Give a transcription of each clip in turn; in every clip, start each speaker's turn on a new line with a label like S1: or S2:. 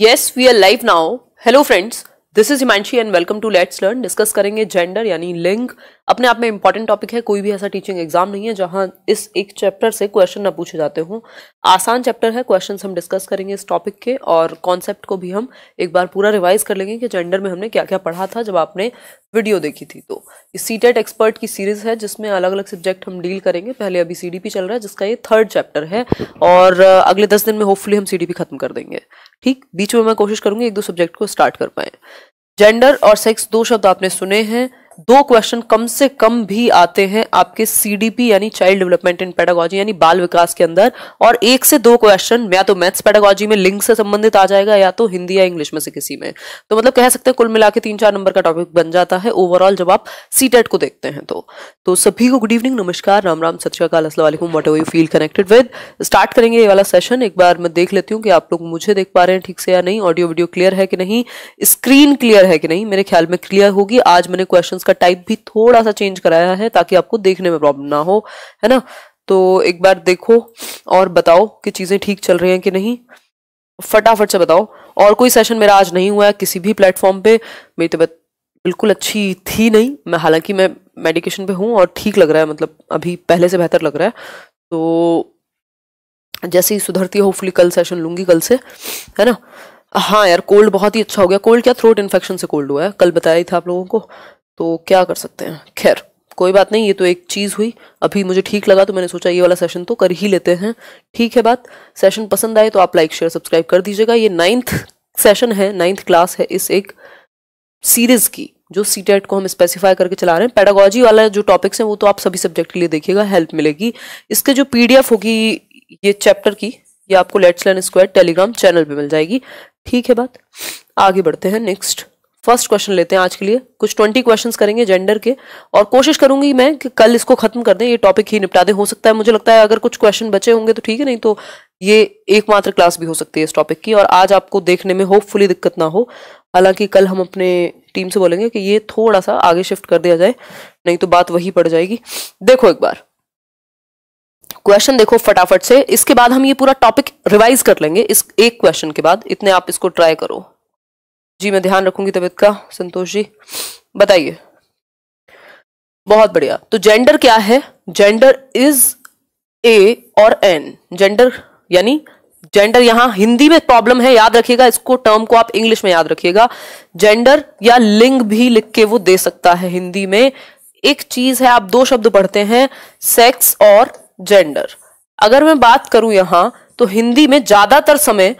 S1: Yes we are live now hello friends this is Himanshi and welcome to let's learn discuss करेंगे gender यानी लिंग अपने आप में इंपॉर्टेंट टॉपिक है कोई भी ऐसा टीचिंग एग्जाम नहीं है जहां इस एक चैप्टर से क्वेश्चन ना पूछे जाते हों आसान चैप्टर है क्वेश्चन हम डिस्कस करेंगे इस टॉपिक के और कॉन्सेप्ट को भी हम एक बार पूरा रिवाइज कर लेंगे कि जेंडर में हमने क्या क्या पढ़ा था जब आपने वीडियो देखी थी तो सी टेट एक्सपर्ट की सीरीज़ है जिसमें अलग अलग सब्जेक्ट हम डील करेंगे पहले अभी सी चल रहा है जिसका ये थर्ड चैप्टर है और अगले दस दिन में होपफुली हम सी खत्म कर देंगे ठीक बीच में मैं कोशिश करूंगी एक दो सब्जेक्ट को स्टार्ट कर पाए जेंडर और सेक्स दो शब्द आपने सुने हैं दो क्वेश्चन कम से कम भी आते हैं आपके सीडीपी यानी चाइल्ड डेवलपमेंट इन पेडागोजी यानी बाल विकास के अंदर और एक से दो क्वेश्चन या तो मैथ्स पेडागोजी में लिंग से संबंधित आ जाएगा या तो हिंदी या इंग्लिश में से किसी में तो मतलब कह सकते हैं कुल मिला तीन चार नंबर का टॉपिक बन जाता है ओवरऑल जब आप सी e को देखते हैं तो तो सभी को गुड इवनिंग नमस्कार राम राम सत श्रीकाल असलम what you feel connected with start करेंगे ये वाला सेशन एक बार मैं देख लेती हूँ कि आप लोग मुझे देख पा रहे हैं ठीक से या नहीं ऑडियो वीडियो क्लियर है कि नहीं स्क्रीन क्लियर है कि नहीं मेरे ख्याल में क्लियर होगी आज मैंने क्वेश्चन इसका टाइप भी थोड़ा सा चेंज कराया है ताकि आपको देखने में प्रॉब्लम ना हो है ना तो एक बार देखो और बताओ कि चीज़ें ठीक चल रही हैं कि नहीं फटाफट से बताओ और कोई सेशन मेरा आज नहीं हुआ है किसी भी प्लेटफॉर्म पे मेरी तबीयत बिल्कुल अच्छी थी नहीं मैं हालांकि मैं मेडिकेशन पे हूँ और ठीक लग रहा है मतलब अभी पहले से बेहतर लग रहा है तो जैसे ही सुधरती है होपफुली कल सेशन लूँगी कल से है ना हाँ यार कोल्ड बहुत ही अच्छा हो गया कोल्ड क्या थ्रोट इन्फेक्शन से कोल्ड हुआ है कल बताया ही था आप लोगों को तो क्या कर सकते हैं खैर कोई बात नहीं ये तो एक चीज़ हुई अभी मुझे ठीक लगा तो मैंने सोचा ये वाला सेशन तो कर ही लेते हैं ठीक है बात सेशन पसंद आए तो आप लाइक शेयर सब्सक्राइब कर दीजिएगा ये नाइन्थ सेशन है नाइन्थ क्लास है इस एक सीरीज़ की जो सी टेट e को हम स्पेसिफाई करके चला रहे हैं पैडागोजी वाला जो टॉपिक्स हैं वो तो आप सभी सब्जेक्ट के लिए देखिएगा हेल्प मिलेगी इसके जो पी होगी ये चैप्टर की ये आपको let's learn square Telegram channel पर मिल जाएगी ठीक है बात आगे बढ़ते हैं नेक्स्ट फर्स्ट क्वेश्चन लेते हैं आज के लिए कुछ ट्वेंटी क्वेश्चंस करेंगे जेंडर के और कोशिश करूंगी मैं कि कल इसको खत्म कर दें ये टॉपिक ही निपटा दें हो सकता है मुझे लगता है अगर कुछ क्वेश्चन बचे होंगे तो ठीक है नहीं तो ये एकमात्र क्लास भी हो सकती है इस टॉपिक की और आज आपको देखने में होपफुली दिक्कत ना हो हालांकि कल हम अपने टीम से बोलेंगे कि ये थोड़ा सा आगे शिफ्ट कर दिया जाए नहीं तो बात वही पड़ जाएगी देखो एक बार क्वेश्चन देखो फटाफट से इसके बाद हम ये पूरा टॉपिक रिवाइज कर लेंगे इस एक क्वेश्चन के बाद इतने आप इसको ट्राई करो जी मैं ध्यान रखूंगी तबियत का संतोष जी बताइए बहुत बढ़िया तो जेंडर क्या है जेंडर इज ए और एन जेंडर यानी जेंडर यहां हिंदी में प्रॉब्लम है याद रखिएगा इसको टर्म को आप इंग्लिश में याद रखिएगा जेंडर या लिंग भी लिख के वो दे सकता है हिंदी में एक चीज है आप दो शब्द पढ़ते हैं सेक्स और जेंडर अगर मैं बात करूं यहां तो हिंदी में ज्यादातर समय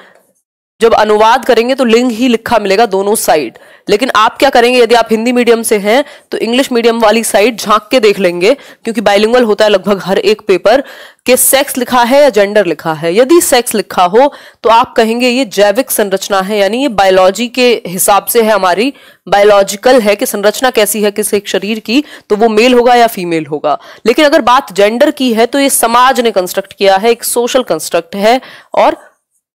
S1: जब अनुवाद करेंगे तो लिंग ही लिखा मिलेगा दोनों साइड लेकिन आप क्या करेंगे यदि आप हिंदी मीडियम से हैं तो इंग्लिश मीडियम वाली साइड झांक के देख लेंगे क्योंकि बाइलिंगल होता है लगभग हर एक पेपर के सेक्स लिखा है या जेंडर लिखा है यदि सेक्स लिखा हो तो आप कहेंगे ये जैविक संरचना है यानी ये बायोलॉजी के हिसाब से है हमारी बायोलॉजिकल है कि संरचना कैसी है किसी शरीर की तो वो मेल होगा या फीमेल होगा लेकिन अगर बात जेंडर की है तो ये समाज ने कंस्ट्रक्ट किया है एक सोशल कंस्ट्रक्ट है और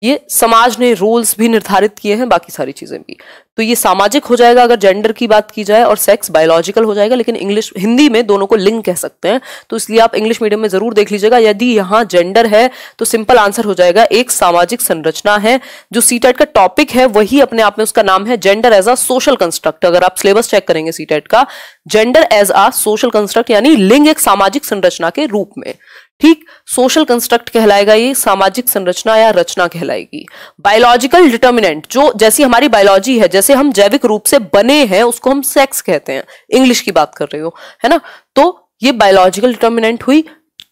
S1: ये समाज ने रोल्स भी निर्धारित किए हैं बाकी सारी चीजें भी तो ये सामाजिक हो जाएगा अगर जेंडर की बात की जाए और सेक्स बायोलॉजिकल हो जाएगा लेकिन इंग्लिश हिंदी में दोनों को लिंग कह सकते हैं तो इसलिए आप इंग्लिश मीडियम में जरूर देख लीजिएगा यदि यहाँ जेंडर है तो सिंपल आंसर हो जाएगा एक सामाजिक संरचना है जो सीटेट e का टॉपिक है वही अपने आप में उसका नाम है gender as a social construct अगर आप सिलेबस चेक करेंगे सीटेट e का gender as a social construct यानी लिंग एक सामाजिक संरचना के रूप में ठीक सोशल कंस्ट्रक्ट कहलाएगा ये सामाजिक संरचना या रचना कहलाएगी बायोलॉजिकल डिटर्मिनेंट जो जैसी हमारी बायोलॉजी है जैसे हम जैविक रूप से बने हैं उसको हम सेक्स कहते हैं इंग्लिश की बात कर रहे हो है ना तो ये बायोलॉजिकल डिटर्मिनेंट हुई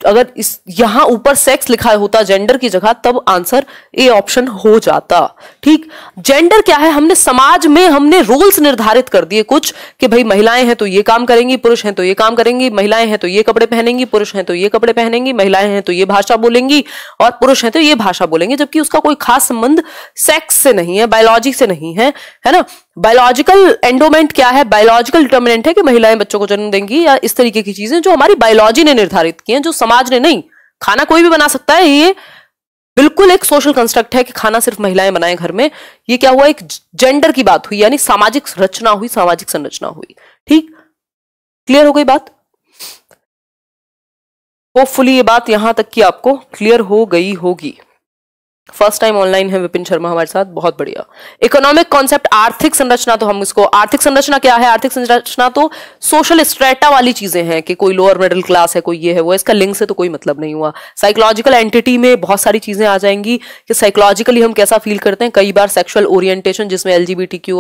S1: अगर इस यहां ऊपर सेक्स लिखा होता जेंडर की जगह तब आंसर ए ऑप्शन हो जाता ठीक जेंडर क्या है हमने समाज में हमने रोल्स निर्धारित कर दिए कुछ कि भाई महिलाएं हैं तो ये काम करेंगी पुरुष हैं तो ये काम करेंगी महिलाएं हैं तो ये कपड़े पहनेंगी पुरुष हैं तो ये कपड़े पहनेंगी महिलाएं हैं तो ये भाषा बोलेंगी और पुरुष हैं तो ये भाषा बोलेंगे जबकि उसका कोई खास संबंध सेक्स से नहीं है बायोलॉजी से नहीं है है ना बायोलॉजिकल एंडोमेंट क्या है बायोलॉजिकल डिटर्मिनेंट है कि महिलाएं बच्चों को जन्म देंगी या इस तरीके की चीजें जो हमारी बायोलॉजी ने निर्धारित की हैं जो समाज ने नहीं खाना कोई भी बना सकता है ये बिल्कुल एक सोशल कंस्ट्रक्ट है कि खाना सिर्फ महिलाएं बनाए घर में ये क्या हुआ एक जेंडर की बात हुई यानी सामाजिक रचना हुई सामाजिक संरचना हुई ठीक क्लियर हो गई बात होपफुली ये बात यहां तक कि आपको क्लियर हो गई होगी फर्स्ट टाइम ऑनलाइन है विपिन शर्मा हमारे साथ बहुत बढ़िया इकोनॉमिक कॉन्सेप्ट आर्थिक संरचना तो हम इसको आर्थिक संरचना क्या है आर्थिक संरचना तो सोशल स्ट्रेटा वाली चीजें हैं कि कोई लोअर मिडिल क्लास है कोई ये है वो इसका लिंक से तो कोई मतलब नहीं हुआ साइकोलॉजिकल एंटिटी में बहुत सारी चीजें आ जाएंगी कि साइकोलॉजिकली हम कैसा फील करते हैं कई बार सेक्शुअल ओरिएंटेशन जिसमें एल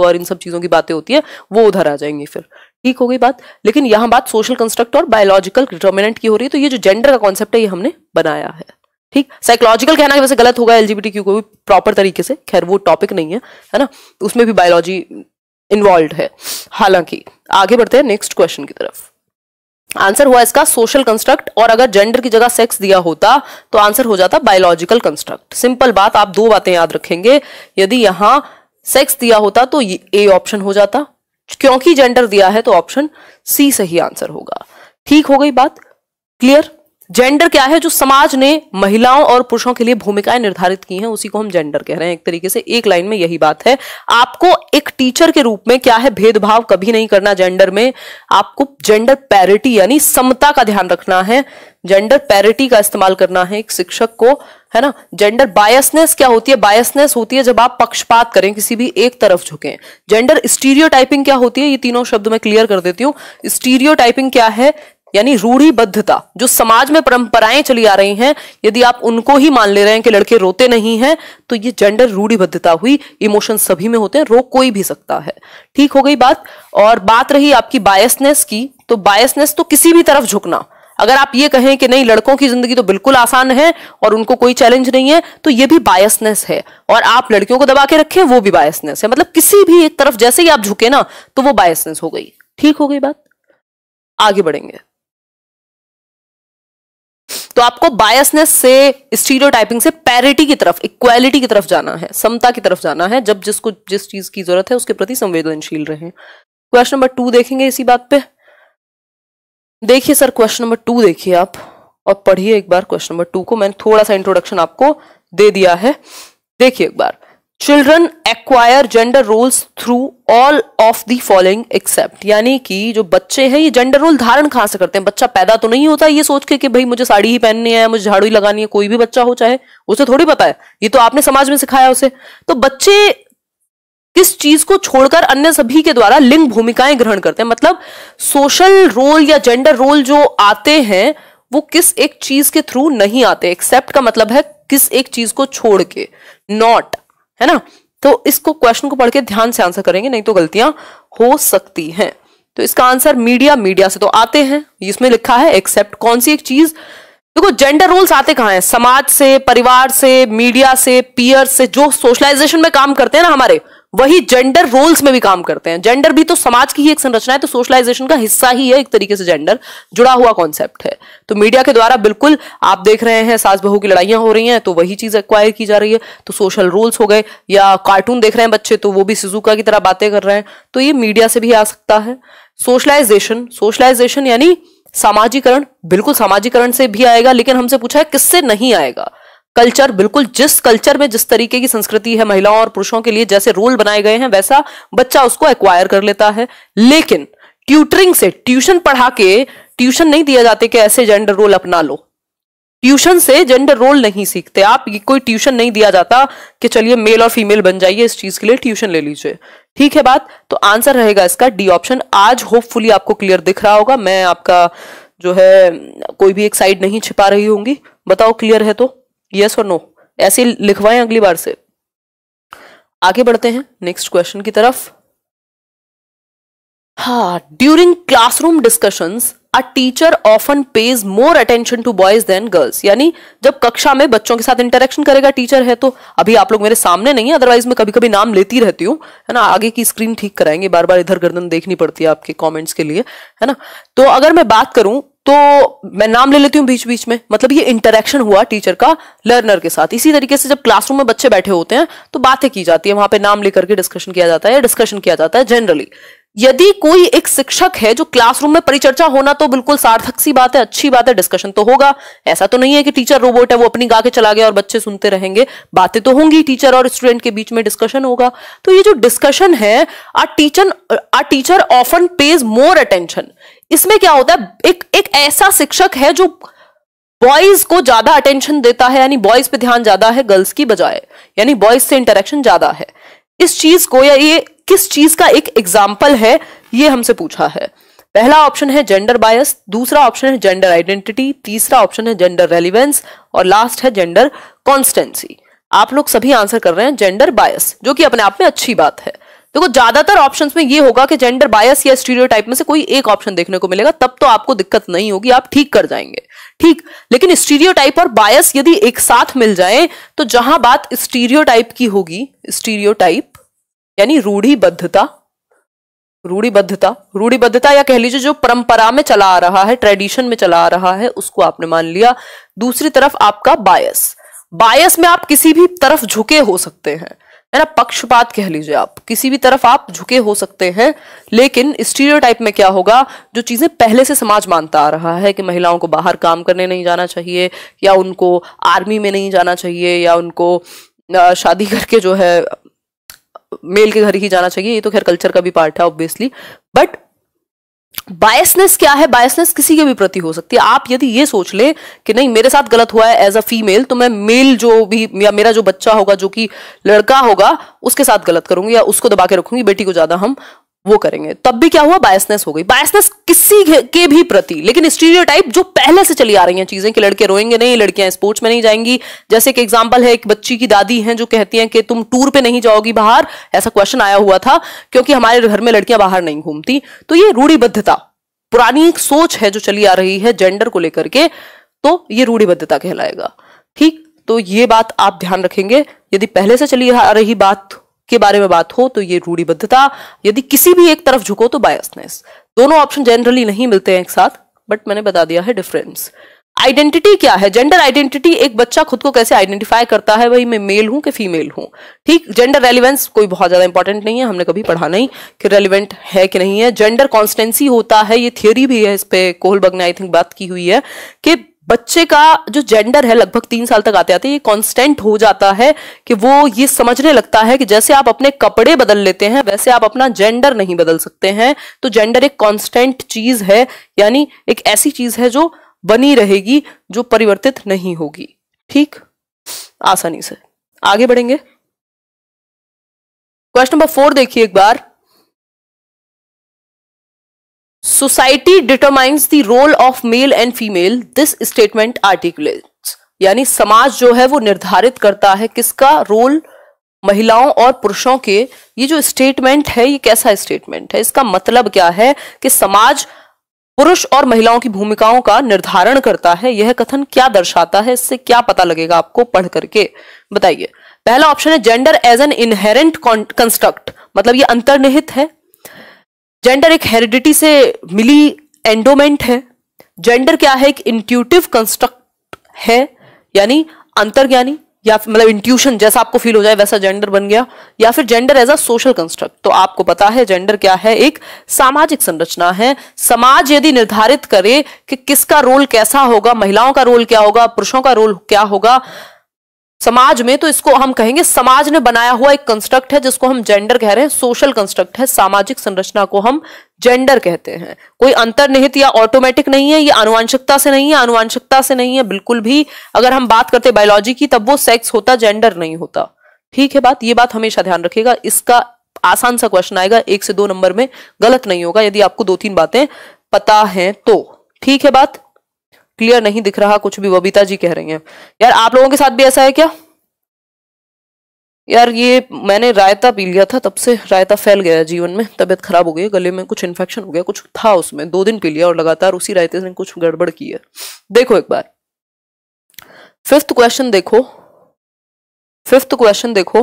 S1: और इन सब चीजों की बातें होती है वो उधर आ जाएंगी फिर ठीक हो गई बात लेकिन यहां बात सोशल कंस्ट्रक्ट और बायोलॉजिकल डिटर्मिनेंट की हो रही है तो ये जो जेंडर का कॉन्सेप्ट है ये हमने बनाया है ठीक साइकोलॉजिकल कहना वैसे गलत होगा एलजीबीटी क्यू को भी प्रॉपर तरीके से खैर वो टॉपिक नहीं है है ना तो उसमें भी बायोलॉजी इन्वॉल्व है हालांकि आगे बढ़ते हैं नेक्स्ट क्वेश्चन की तरफ आंसर हुआ इसका सोशल कंस्ट्रक्ट और अगर जेंडर की जगह सेक्स दिया होता तो आंसर हो जाता बायोलॉजिकल कंस्ट्रक्ट सिंपल बात आप दो बातें याद रखेंगे यदि यहां सेक्स दिया होता तो ए ऑप्शन हो जाता क्योंकि जेंडर दिया है तो ऑप्शन सी सही आंसर होगा ठीक हो गई बात क्लियर जेंडर क्या है जो समाज ने महिलाओं और पुरुषों के लिए भूमिकाएं निर्धारित की हैं उसी को हम जेंडर कह रहे हैं एक तरीके से एक लाइन में यही बात है आपको एक टीचर के रूप में क्या है भेदभाव कभी नहीं करना जेंडर में आपको जेंडर पैरिटी यानी समता का ध्यान रखना है जेंडर पैरिटी का इस्तेमाल करना है एक शिक्षक को है ना जेंडर बायसनेस क्या होती है बायसनेस होती है जब आप पक्षपात करें किसी भी एक तरफ झुकें जेंडर स्टीरियोटाइपिंग क्या होती है ये तीनों शब्द मैं क्लियर कर देती हूँ स्टीरियोटाइपिंग क्या है यानी रूढ़ीबद्धता जो समाज में परंपराएं चली आ रही हैं यदि आप उनको ही मान ले रहे हैं कि लड़के रोते नहीं हैं तो ये जेंडर रूढ़ीबद्धता हुई इमोशन सभी में होते हैं रो कोई भी सकता है ठीक हो गई बात और बात रही आपकी बायसनेस की तो बायसनेस तो किसी भी तरफ झुकना अगर आप ये कहें कि नहीं लड़कों की जिंदगी तो बिल्कुल आसान है और उनको कोई चैलेंज नहीं है तो ये भी बायसनेस है और आप लड़कियों को दबा के रखें वो भी बायसनेस है मतलब किसी भी एक तरफ जैसे ही आप झुके ना तो वो बायसनेस हो गई ठीक हो गई बात आगे बढ़ेंगे तो आपको बायसनेस से स्टीरियोटाइपिंग से पैरिटी की तरफ इक्वालिटी की तरफ जाना है समता की तरफ जाना है जब जिसको जिस चीज की जरूरत है उसके प्रति संवेदनशील रहे क्वेश्चन नंबर टू देखेंगे इसी बात पे देखिए सर क्वेश्चन नंबर टू देखिए आप और पढ़िए एक बार क्वेश्चन नंबर टू को मैंने थोड़ा सा इंट्रोडक्शन आपको दे दिया है देखिए एक बार children acquire gender roles through all of the following except यानी कि जो बच्चे हैं ये जेंडर रोल धारण कहाँ से करते हैं बच्चा पैदा तो नहीं होता ये सोच के कि भाई मुझे साड़ी ही पहननी है मुझे झाड़ू ही लगानी है कोई भी बच्चा हो चाहे उसे थोड़ी पता है ये तो आपने समाज में सिखाया उसे तो बच्चे किस चीज को छोड़कर अन्य सभी के द्वारा लिंग भूमिकाएं ग्रहण करते हैं मतलब सोशल रोल या जेंडर रोल जो आते हैं वो किस एक चीज के थ्रू नहीं आते एक्सेप्ट का मतलब है किस एक चीज को छोड़ के नॉट है ना तो इसको क्वेश्चन को पढ़ के ध्यान से आंसर करेंगे नहीं तो गलतियां हो सकती हैं तो इसका आंसर मीडिया मीडिया से तो आते हैं इसमें लिखा है एक्सेप्ट कौन सी एक चीज देखो जेंडर रोल्स आते कहा है समाज से परिवार से मीडिया से पियर से जो सोशलाइजेशन में काम करते हैं ना हमारे वही जेंडर रोल्स में भी काम करते हैं जेंडर भी तो समाज की ही एक संरचना है तो सोशलाइजेशन का हिस्सा ही है एक तरीके से जेंडर जुड़ा हुआ कॉन्सेप्ट है तो मीडिया के द्वारा बिल्कुल आप देख रहे हैं सास बहू की लड़ाइयां हो रही हैं तो वही चीज एक्वायर की जा रही है तो सोशल रोल्स हो गए या कार्टून देख रहे हैं बच्चे तो वो भी सिजुका की तरह बातें कर रहे हैं तो ये मीडिया से भी आ सकता है सोशलाइजेशन सोशलाइजेशन यानी सामाजिकरण बिल्कुल सामाजिकरण से भी आएगा लेकिन हमसे पूछा है किससे नहीं आएगा कल्चर बिल्कुल जिस कल्चर में जिस तरीके की संस्कृति है महिलाओं और पुरुषों के लिए जैसे रोल बनाए गए हैं वैसा बच्चा उसको एक्वायर कर लेता है लेकिन ट्यूटरिंग से ट्यूशन पढ़ा के ट्यूशन नहीं दिया जाते कि ऐसे जेंडर रोल अपना लो ट्यूशन से जेंडर रोल नहीं सीखते आप कोई ट्यूशन नहीं दिया जाता कि चलिए मेल और फीमेल बन जाइए इस चीज के लिए ट्यूशन ले लीजिए ठीक है बात तो आंसर रहेगा इसका डी ऑप्शन आज होपफुली आपको क्लियर दिख रहा होगा मैं आपका जो है कोई भी एक साइड नहीं छिपा रही होंगी बताओ क्लियर है तो यस और नो ऐसे लिखवाएं अगली बार से आगे बढ़ते हैं नेक्स्ट क्वेश्चन की तरफ हा during classroom discussions a teacher often pays more attention to boys than girls यानी जब कक्षा में बच्चों के साथ इंटरेक्शन करेगा टीचर है तो अभी आप लोग मेरे सामने नहीं है अदरवाइज मैं कभी कभी नाम लेती रहती हूँ है ना आगे की स्क्रीन ठीक कराएंगे बार बार इधर गर्दन देखनी पड़ती है आपके कॉमेंट्स के लिए है ना तो अगर मैं बात करूं तो मैं नाम ले लेती हूँ बीच बीच में मतलब ये इंटरेक्शन हुआ टीचर का लर्नर के साथ इसी तरीके से जब क्लासरूम में बच्चे बैठे होते हैं तो बातें की जाती है वहां पे नाम लेकर के डिस्कशन किया जाता है डिस्कशन किया जाता है जनरली यदि कोई एक शिक्षक है जो क्लासरूम में परिचर्चा होना तो बिल्कुल सार्थक सी बात है अच्छी बात है डिस्कशन तो होगा ऐसा तो नहीं है कि टीचर रोबोट है वो अपनी गा के चला गया और बच्चे सुनते रहेंगे बातें तो होंगी टीचर और स्टूडेंट के बीच में डिस्कशन होगा तो ये जो डिस्कशन है a teacher a teacher often pays more attention इसमें क्या होता है एक एक ऐसा शिक्षक है जो बॉयज को ज्यादा अटेंशन देता है यानी बॉयज पे ध्यान ज्यादा है गर्ल्स की बजाय यानी बॉयज से इंटरेक्शन ज्यादा है इस चीज को या ये किस चीज का एक एग्जाम्पल है ये हमसे पूछा है पहला ऑप्शन है जेंडर बायस दूसरा ऑप्शन है जेंडर आइडेंटिटी तीसरा ऑप्शन है जेंडर रेलिवेंस और लास्ट है जेंडर कॉन्स्टेंसी आप लोग सभी आंसर कर रहे हैं जेंडर बायस जो कि अपने आप में अच्छी बात है देखो तो ज्यादातर ऑप्शंस में ये होगा कि जेंडर बायस या स्टीरियोटाइप में से कोई एक ऑप्शन देखने को मिलेगा तब तो आपको दिक्कत नहीं होगी आप ठीक कर जाएंगे ठीक लेकिन स्टीरियोटाइप और बायस यदि एक साथ मिल जाए तो जहां बात स्टीरियोटाइप की होगी स्टीरियोटाइप यानी रूढ़ीबद्धता रूढ़ीबद्धता रूढ़ीबद्धता या कह लीजिए जो परंपरा में चला आ रहा है ट्रेडिशन में चला आ रहा है उसको आपने मान लिया दूसरी तरफ आपका बायस बायस में आप किसी भी तरफ झुके हो सकते हैं है ना पक्षपात कह लीजिए आप किसी भी तरफ आप झुके हो सकते हैं लेकिन स्टीरियोटाइप में क्या होगा जो चीजें पहले से समाज मानता आ रहा है कि महिलाओं को बाहर काम करने नहीं जाना चाहिए या उनको आर्मी में नहीं जाना चाहिए या उनको शादी करके जो है मेल के घर ही जाना चाहिए ये तो खैर कल्चर का भी पार्ट है ऑब्वियसली बट बायसनेस क्या है बायसनेस किसी के भी प्रति हो सकती है आप यदि ये सोच ले कि नहीं मेरे साथ गलत हुआ है एज अ फीमेल तो मैं मेल जो भी या मेरा जो बच्चा होगा जो कि लड़का होगा उसके साथ गलत करूंगी या उसको दबा के रखूंगी बेटी को ज्यादा हम वो करेंगे तब भी क्या हुआ बायसनेस हो गई बायसनेस किसी के भी प्रति लेकिन स्टीरियोटाइप जो पहले से चली आ रही हैं चीजें कि लड़के रोएंगे नहीं लड़कियां स्पोर्ट्स में नहीं जाएंगी जैसे कि एग्जाम्पल है एक बच्ची की दादी है जो कहती हैं कि तुम टूर पे नहीं जाओगी बाहर ऐसा क्वेश्चन आया हुआ था क्योंकि हमारे घर में लड़कियां बाहर नहीं घूमती तो ये रूढ़िबद्धता पुरानी एक सोच है जो चली आ रही है जेंडर को लेकर के तो ये रूढ़िबद्धता कहलाएगा ठीक तो ये बात आप ध्यान रखेंगे यदि पहले से चली आ रही बात के बारे में बात हो तो ये रूढ़िबद्धता यदि किसी भी एक तरफ झुको तो बायसनेस दोनों ऑप्शन जनरली नहीं मिलते हैं एक साथ बट मैंने बता दिया है डिफरेंस आइडेंटिटी क्या है जेंडर आइडेंटिटी एक बच्चा खुद को कैसे आइडेंटिफाई करता है भाई मैं मेल हूं कि फीमेल हूं ठीक जेंडर रेलिवेंस कोई बहुत ज्यादा इंपॉर्टेंट नहीं है हमने कभी पढ़ा नहीं कि रेलिवेंट है कि नहीं है जेंडर कॉन्स्टेंसी होता है ये थियोरी भी है इस पर कोहलबग ने आई थिंक बात की हुई है कि बच्चे का जो जेंडर है लगभग तीन साल तक आते आते ये कांस्टेंट हो जाता है कि वो ये समझने लगता है कि जैसे आप अपने कपड़े बदल लेते हैं वैसे आप अपना जेंडर नहीं बदल सकते हैं तो जेंडर एक कांस्टेंट चीज है यानी एक ऐसी चीज है जो बनी रहेगी जो परिवर्तित नहीं होगी ठीक आसानी से आगे बढ़ेंगे क्वेश्चन नंबर फोर देखिए एक बार society determines the role of male and female this statement articulate यानी समाज जो है वो निर्धारित करता है किसका रोल महिलाओं और पुरुषों के ये जो स्टेटमेंट है ये कैसा स्टेटमेंट है इसका मतलब क्या है कि समाज पुरुष और महिलाओं की भूमिकाओं का निर्धारण करता है यह कथन क्या दर्शाता है इससे क्या पता लगेगा आपको पढ़ करके बताइए पहला ऑप्शन है gender as an inherent construct मतलब ये अंतर्निहित है जेंडर एक हेरिडिटी से मिली एंडोमेंट है जेंडर क्या है एक इंट्यूटिव कंस्ट्रक्ट है यानी अंतर्ज्ञानी या मतलब इंट्यूशन जैसा आपको फील हो जाए वैसा जेंडर बन गया या फिर gender as a social construct तो आपको पता है जेंडर क्या है एक सामाजिक संरचना है समाज यदि निर्धारित करे कि किसका रोल कैसा होगा महिलाओं का रोल क्या होगा पुरुषों का रोल क्या होगा समाज में तो इसको हम कहेंगे समाज ने बनाया हुआ एक कंस्ट्रक्ट है जिसको हम जेंडर कह रहे हैं सोशल कंस्ट्रक्ट है सामाजिक संरचना को हम जेंडर कहते हैं कोई अंतर्निहित या ऑटोमेटिक नहीं है ये अनुवांशिकता से नहीं है अनुवांशिकता से नहीं है बिल्कुल भी अगर हम बात करते बायोलॉजी की तब वो सेक्स होता जेंडर नहीं होता ठीक है बात ये बात हमेशा ध्यान रखिएगा इसका आसान सा क्वेश्चन आएगा एक से दो नंबर में गलत नहीं होगा यदि आपको दो तीन बातें पता है तो ठीक है बात क्लियर नहीं दिख रहा कुछ भी बबीता जी कह रही हैं यार आप लोगों के साथ भी ऐसा है क्या यार ये मैंने रायता पी लिया था तब से रायता फैल गया जीवन में तबियत खराब हो गई गले में कुछ इन्फेक्शन हो गया कुछ था उसमें दो दिन पी लिया और लगातार उसी रायते ने कुछ गड़बड़ की है देखो एक बार फिफ्थ क्वेश्चन देखो फिफ्थ क्वेश्चन देखो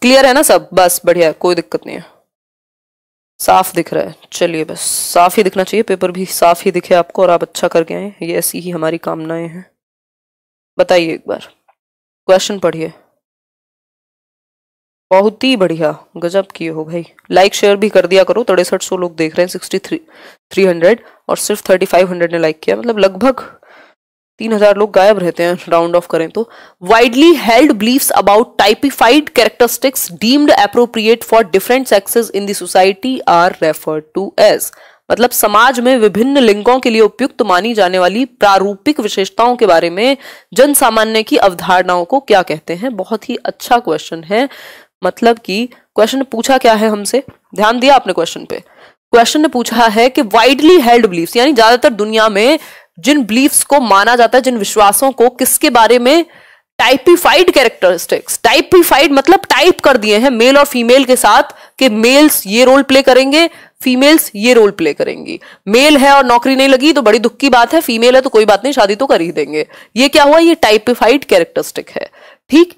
S1: क्लियर है ना सब बस बढ़िया कोई दिक्कत नहीं है साफ दिख रहा है चलिए बस साफ ही दिखना चाहिए पेपर भी साफ ही दिखे आपको और आप अच्छा करके आए ये ऐसी ही हमारी कामनाएं हैं बताइए एक बार क्वेश्चन पढ़िए बहुत ही बढ़िया गजब किए हो भाई लाइक शेयर भी कर दिया करो तड़ेसठ सौ लोग देख रहे हैं सिक्सटी थ्री थ्री हंड्रेड और सिर्फ थर्टी फाइव हंड्रेड ने लाइक किया मतलब लगभग तीन हजार लोग गायब रहते हैं राउंड ऑफ करें तो widely held believe about typified characteristics deemed appropriate for different sexes in the society are refer to as मतलब समाज में विभिन्न लिंगों के लिए उपयुक्त मानी जाने वाली प्रारूपिक विशेषताओं के बारे में जन सामान्य की अवधारणाओं को क्या कहते हैं बहुत ही अच्छा क्वेश्चन है मतलब कि क्वेश्चन पूछा क्या है हमसे ध्यान दिया आपने क्वेश्चन पे क्वेश्चन ने पूछा है कि वाइडली हेल्ड बिलीव यानी ज्यादातर दुनिया में जिन बिलीफ्स को माना जाता है जिन विश्वासों को किसके बारे में टाइपिफाइड कैरेक्टरिस्टिक्स टाइपिफाइड मतलब टाइप कर दिए हैं मेल और फीमेल के साथ कि मेल्स ये रोल प्ले करेंगे फीमेल्स ये रोल प्ले करेंगी मेल है और नौकरी नहीं लगी तो बड़ी दुख की बात है फीमेल है तो कोई बात नहीं शादी तो कर ही देंगे ये क्या हुआ ये टाइपिफाइड कैरेक्टरिस्टिक है ठीक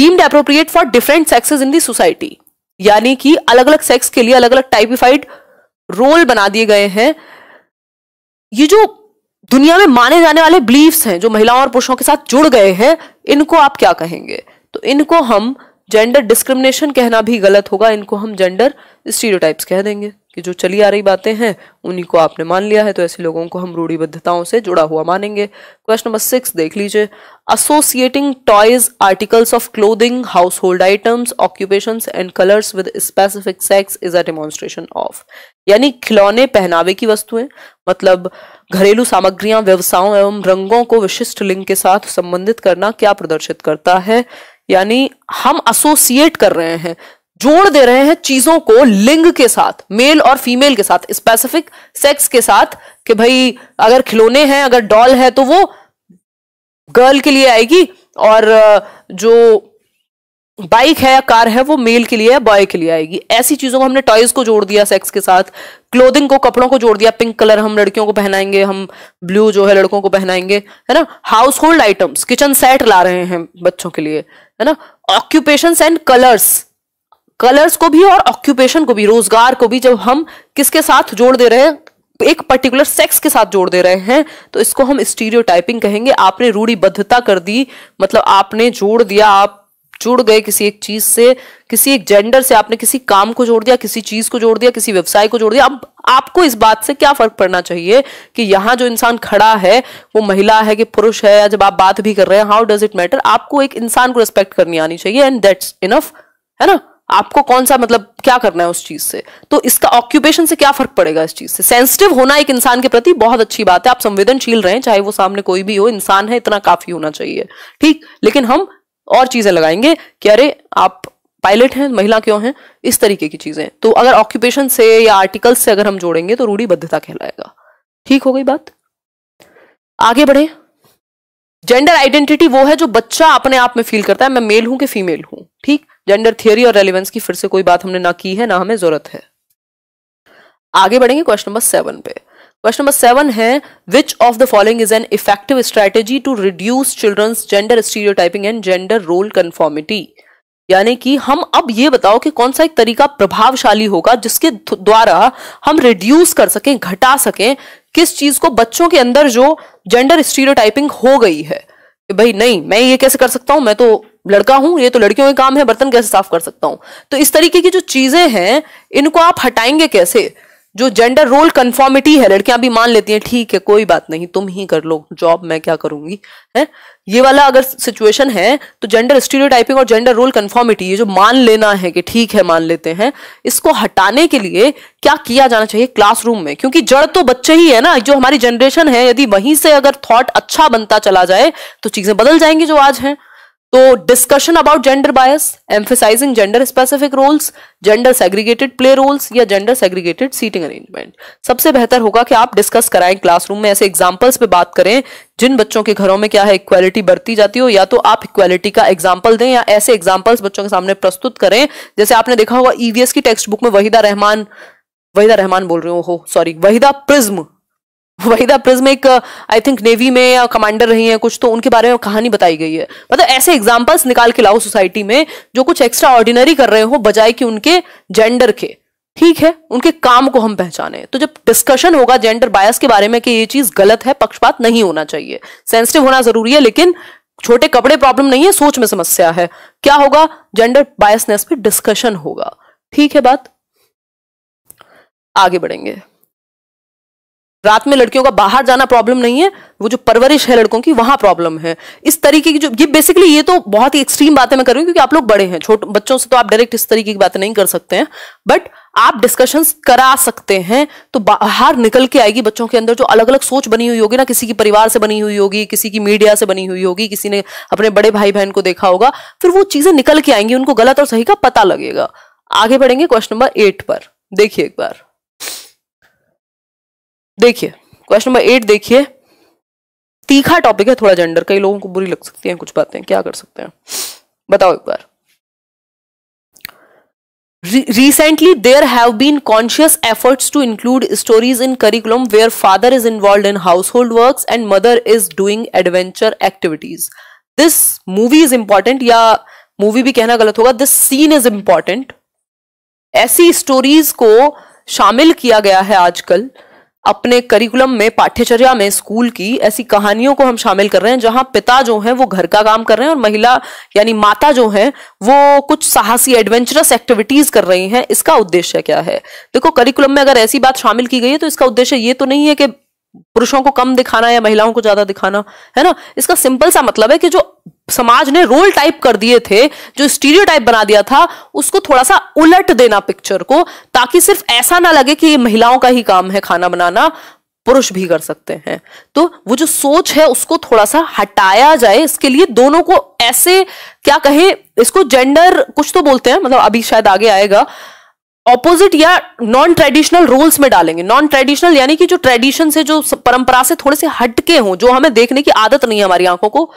S1: deemed appropriate for different sexes in the society यानी कि अलग अलग सेक्स के लिए अलग अलग टाइपिफाइड रोल बना दिए गए हैं ये जो दुनिया में माने जाने वाले बिलीव्स हैं जो महिलाओं और पुरुषों के साथ जुड़ गए हैं इनको आप क्या कहेंगे तो इनको हम जेंडर डिस्क्रिमिनेशन कहना भी गलत होगा इनको हम जेंडर स्टीरियोटाइप्स कह देंगे कि जो चली आ रही बातें हैं उन्हीं को आपने मान लिया है तो ऐसे लोगों को हम रूढ़ीबद्धताओं से जुड़ा हुआ मानेंगे क्वेश्चन नंबर सिक्स देख लीजिए associating toys articles of clothing household items occupation and colours with specific sex is a demonstration of यानी खिलौने पहनावे की वस्तुएं मतलब घरेलू सामग्रियां व्यवसायों एवं रंगों को विशिष्ट लिंग के साथ संबंधित करना क्या प्रदर्शित करता है यानी हम एसोसिएट कर रहे हैं जोड़ दे रहे हैं चीजों को लिंग के साथ मेल और फीमेल के साथ स्पेसिफिक सेक्स के साथ कि भाई अगर खिलौने हैं अगर डॉल है तो वो गर्ल के लिए आएगी और जो बाइक है या कार है वो मेल के लिए या बॉय के लिए आएगी ऐसी चीजों को हमने टॉयज को जोड़ दिया सेक्स के साथ क्लोथिंग को कपड़ों को जोड़ दिया पिंक कलर हम लड़कियों को पहनाएंगे हम ब्लू जो है लड़कों को पहनाएंगे है ना household items kitchen set ला रहे हैं बच्चों के लिए है ना ऑक्यूपेशन एंड कलर्स कलर्स को भी और ऑक्यूपेशन को भी रोजगार को भी जब हम किसके साथ जोड़ दे रहे हैं एक पर्टिकुलर सेक्स के साथ जोड़ दे रहे हैं तो इसको हम स्टीरियो कहेंगे आपने रूढ़ीबद्धता कर दी मतलब आपने जोड़ दिया आप जुड़ गए किसी एक चीज से किसी एक जेंडर से आपने किसी काम को जोड़ दिया किसी चीज को जोड़ दिया किसी व्यवसाय को जोड़ दिया अब आपको इस बात से क्या फर्क पड़ना चाहिए कि यहाँ जो इंसान खड़ा है वो महिला है कि पुरुष है या जब आप बात भी कर रहे हैं हाउ डज इट मैटर आपको एक इंसान को रिस्पेक्ट करनी आनी चाहिए एंड दैट्स इनफ है ना आपको कौन सा मतलब क्या करना है उस चीज से तो इसका ऑक्यूपेशन से क्या फर्क पड़ेगा इस चीज से सेंसिटिव होना एक इंसान के प्रति बहुत अच्छी बात है आप संवेदनशील रहें चाहे वो सामने कोई भी हो इंसान है इतना काफी होना चाहिए ठीक लेकिन हम और चीजें लगाएंगे कि अरे आप पायलट हैं महिला क्यों हैं इस तरीके की चीजें तो अगर ऑक्यूपेशन से या आर्टिकल से अगर हम जोड़ेंगे तो रूढ़ीबद्धता कहलाएगा ठीक हो गई बात आगे बढ़े जेंडर आइडेंटिटी वो है जो बच्चा अपने आप में फील करता है मैं मेल हूं कि फीमेल हूं ठीक जेंडर थियोरी और रेलिवेंस की फिर से कोई बात हमने ना की है ना हमें जरूरत है आगे बढ़ेंगे क्वेश्चन नंबर सेवन पे क्वेश्चन नंबर सेवन है which of the following is an effective strategy to reduce children's gender stereotyping and gender role conformity यानी कि हम अब ये बताओ कि कौन सा एक तरीका प्रभावशाली होगा जिसके द्वारा हम रिड्यूस कर सकें घटा सकें किस चीज को बच्चों के अंदर जो जेंडर स्टीरियोटाइपिंग हो गई है कि भाई नहीं मैं ये कैसे कर सकता हूं मैं तो लड़का हूं ये तो लड़कियों के काम है बर्तन कैसे साफ कर सकता हूं तो इस तरीके की जो चीजें हैं इनको आप हटाएंगे कैसे जो जेंडर रोल कंफॉर्मिटी है लड़कियां भी मान लेती हैं ठीक है कोई बात नहीं तुम ही कर लो जॉब मैं क्या करूंगी है ये वाला अगर सिचुएशन है तो जेंडर स्टीरियोटाइपिंग और जेंडर रोल कंफॉर्मिटी ये जो मान लेना है कि ठीक है मान लेते हैं इसको हटाने के लिए क्या किया जाना चाहिए क्लासरूम में क्योंकि जड़ तो बच्चे ही है ना जो हमारी जनरेशन है यदि वहीं से अगर थॉट अच्छा बनता चला जाए तो चीजें बदल जाएंगी जो आज हैं तो discussion about gender bias emphasising gender specific roles gender segregated play roles या जेंडर सेग्रीगेटेड सीटिंग अरेंजमेंट सबसे बेहतर होगा कि आप डिस्कस कराएं क्लासरूम में ऐसे एग्जाम्पल्स पे बात करें जिन बच्चों के घरों में क्या है इक्वालिटी बढ़ती जाती हो या तो आप इक्वालिटी का एग्जाम्पल दें या ऐसे एग्जाम्पल्स बच्चों के सामने प्रस्तुत करें जैसे आपने देखा होगा ईवीएस e की टेक्स्ट बुक में वहीदा रहमान वहीदा रहमान बोल रहे हो सॉरी वहीदा प्रिज्म वहीदा प्रिज्म एक आई थिंक नेवी में या कमांडर रही हैं कुछ तो उनके बारे में कहानी बताई गई है मतलब ऐसे एग्जाम्पल्स निकाल के लाओ सोसाइटी में जो कुछ एक्स्ट्रा ऑर्डिनरी कर रहे हो बजाय कि उनके जेंडर के ठीक है उनके काम को हम पहचाने तो जब डिस्कशन होगा जेंडर बायस के बारे में कि ये चीज गलत है पक्षपात नहीं होना चाहिए सेंसिटिव होना जरूरी है लेकिन छोटे कपड़े प्रॉब्लम नहीं है सोच में समस्या है क्या होगा जेंडर बायसनेस पे डिस्कशन होगा ठीक है बात आगे बढ़ेंगे रात में लड़कियों का बाहर जाना प्रॉब्लम नहीं है वो जो परवरिश है लड़कों की वहां प्रॉब्लम है इस तरीके की जो ये बेसिकली ये तो बहुत ही एक्सट्रीम बातें मैं कर रही हूँ क्योंकि आप लोग बड़े हैं छोटे बच्चों से तो आप डायरेक्ट इस तरीके की बातें नहीं कर सकते हैं बट आप डिस्कशंस करा सकते हैं तो बाहर निकल के आएगी बच्चों के अंदर जो अलग अलग सोच बनी हुई होगी ना किसी की परिवार से बनी हुई होगी किसी की मीडिया से बनी हुई होगी किसी ने अपने बड़े भाई बहन को देखा होगा फिर वो चीजें निकल के आएंगी उनको गलत और सही का पता लगेगा आगे बढ़ेंगे क्वेश्चन नंबर एट पर देखिए एक बार देखिए क्वेश्चन नंबर एट देखिए तीखा टॉपिक है थोड़ा जेंडर कई लोगों को बुरी लग सकती हैं कुछ बातें क्या कर सकते हैं बताओ एक बार recently there have been conscious efforts to include stories in curriculum where father is involved in household works and mother is doing adventure activities this movie is important या मूवी भी कहना गलत होगा दिस सीन इज इंपॉर्टेंट ऐसी stories को शामिल किया गया है आजकल अपने करिकुलम में पाठ्यचर्या में स्कूल की ऐसी कहानियों को हम शामिल कर रहे हैं जहां पिता जो है वो घर का काम कर रहे हैं और महिला यानी माता जो है वो कुछ साहसी एडवेंचरस एक्टिविटीज कर रही हैं इसका उद्देश्य क्या है देखो करिकुलम में अगर ऐसी बात शामिल की गई है तो इसका उद्देश्य ये तो नहीं है कि पुरुषों को कम दिखाना या महिलाओं को ज्यादा दिखाना है ना इसका सिंपल सा मतलब है कि जो समाज ने रोल टाइप कर दिए थे जो स्टीरियो बना दिया था उसको थोड़ा सा उलट देना पिक्चर को ताकि सिर्फ ऐसा ना लगे कि ये महिलाओं का ही काम है खाना बनाना पुरुष भी कर सकते हैं तो वो जो सोच है उसको थोड़ा सा हटाया जाए इसके लिए दोनों को ऐसे क्या कहे इसको जेंडर कुछ तो बोलते हैं मतलब अभी शायद आगे आएगा ऑपोजिट या नॉन ट्रेडिशनल रोल्स में डालेंगे नॉन ट्रेडिशनल यानी कि जो ट्रेडिशन से जो परंपरा से थोड़े से हटके हों जो हमें देखने की आदत नहीं है हमारी आंखों को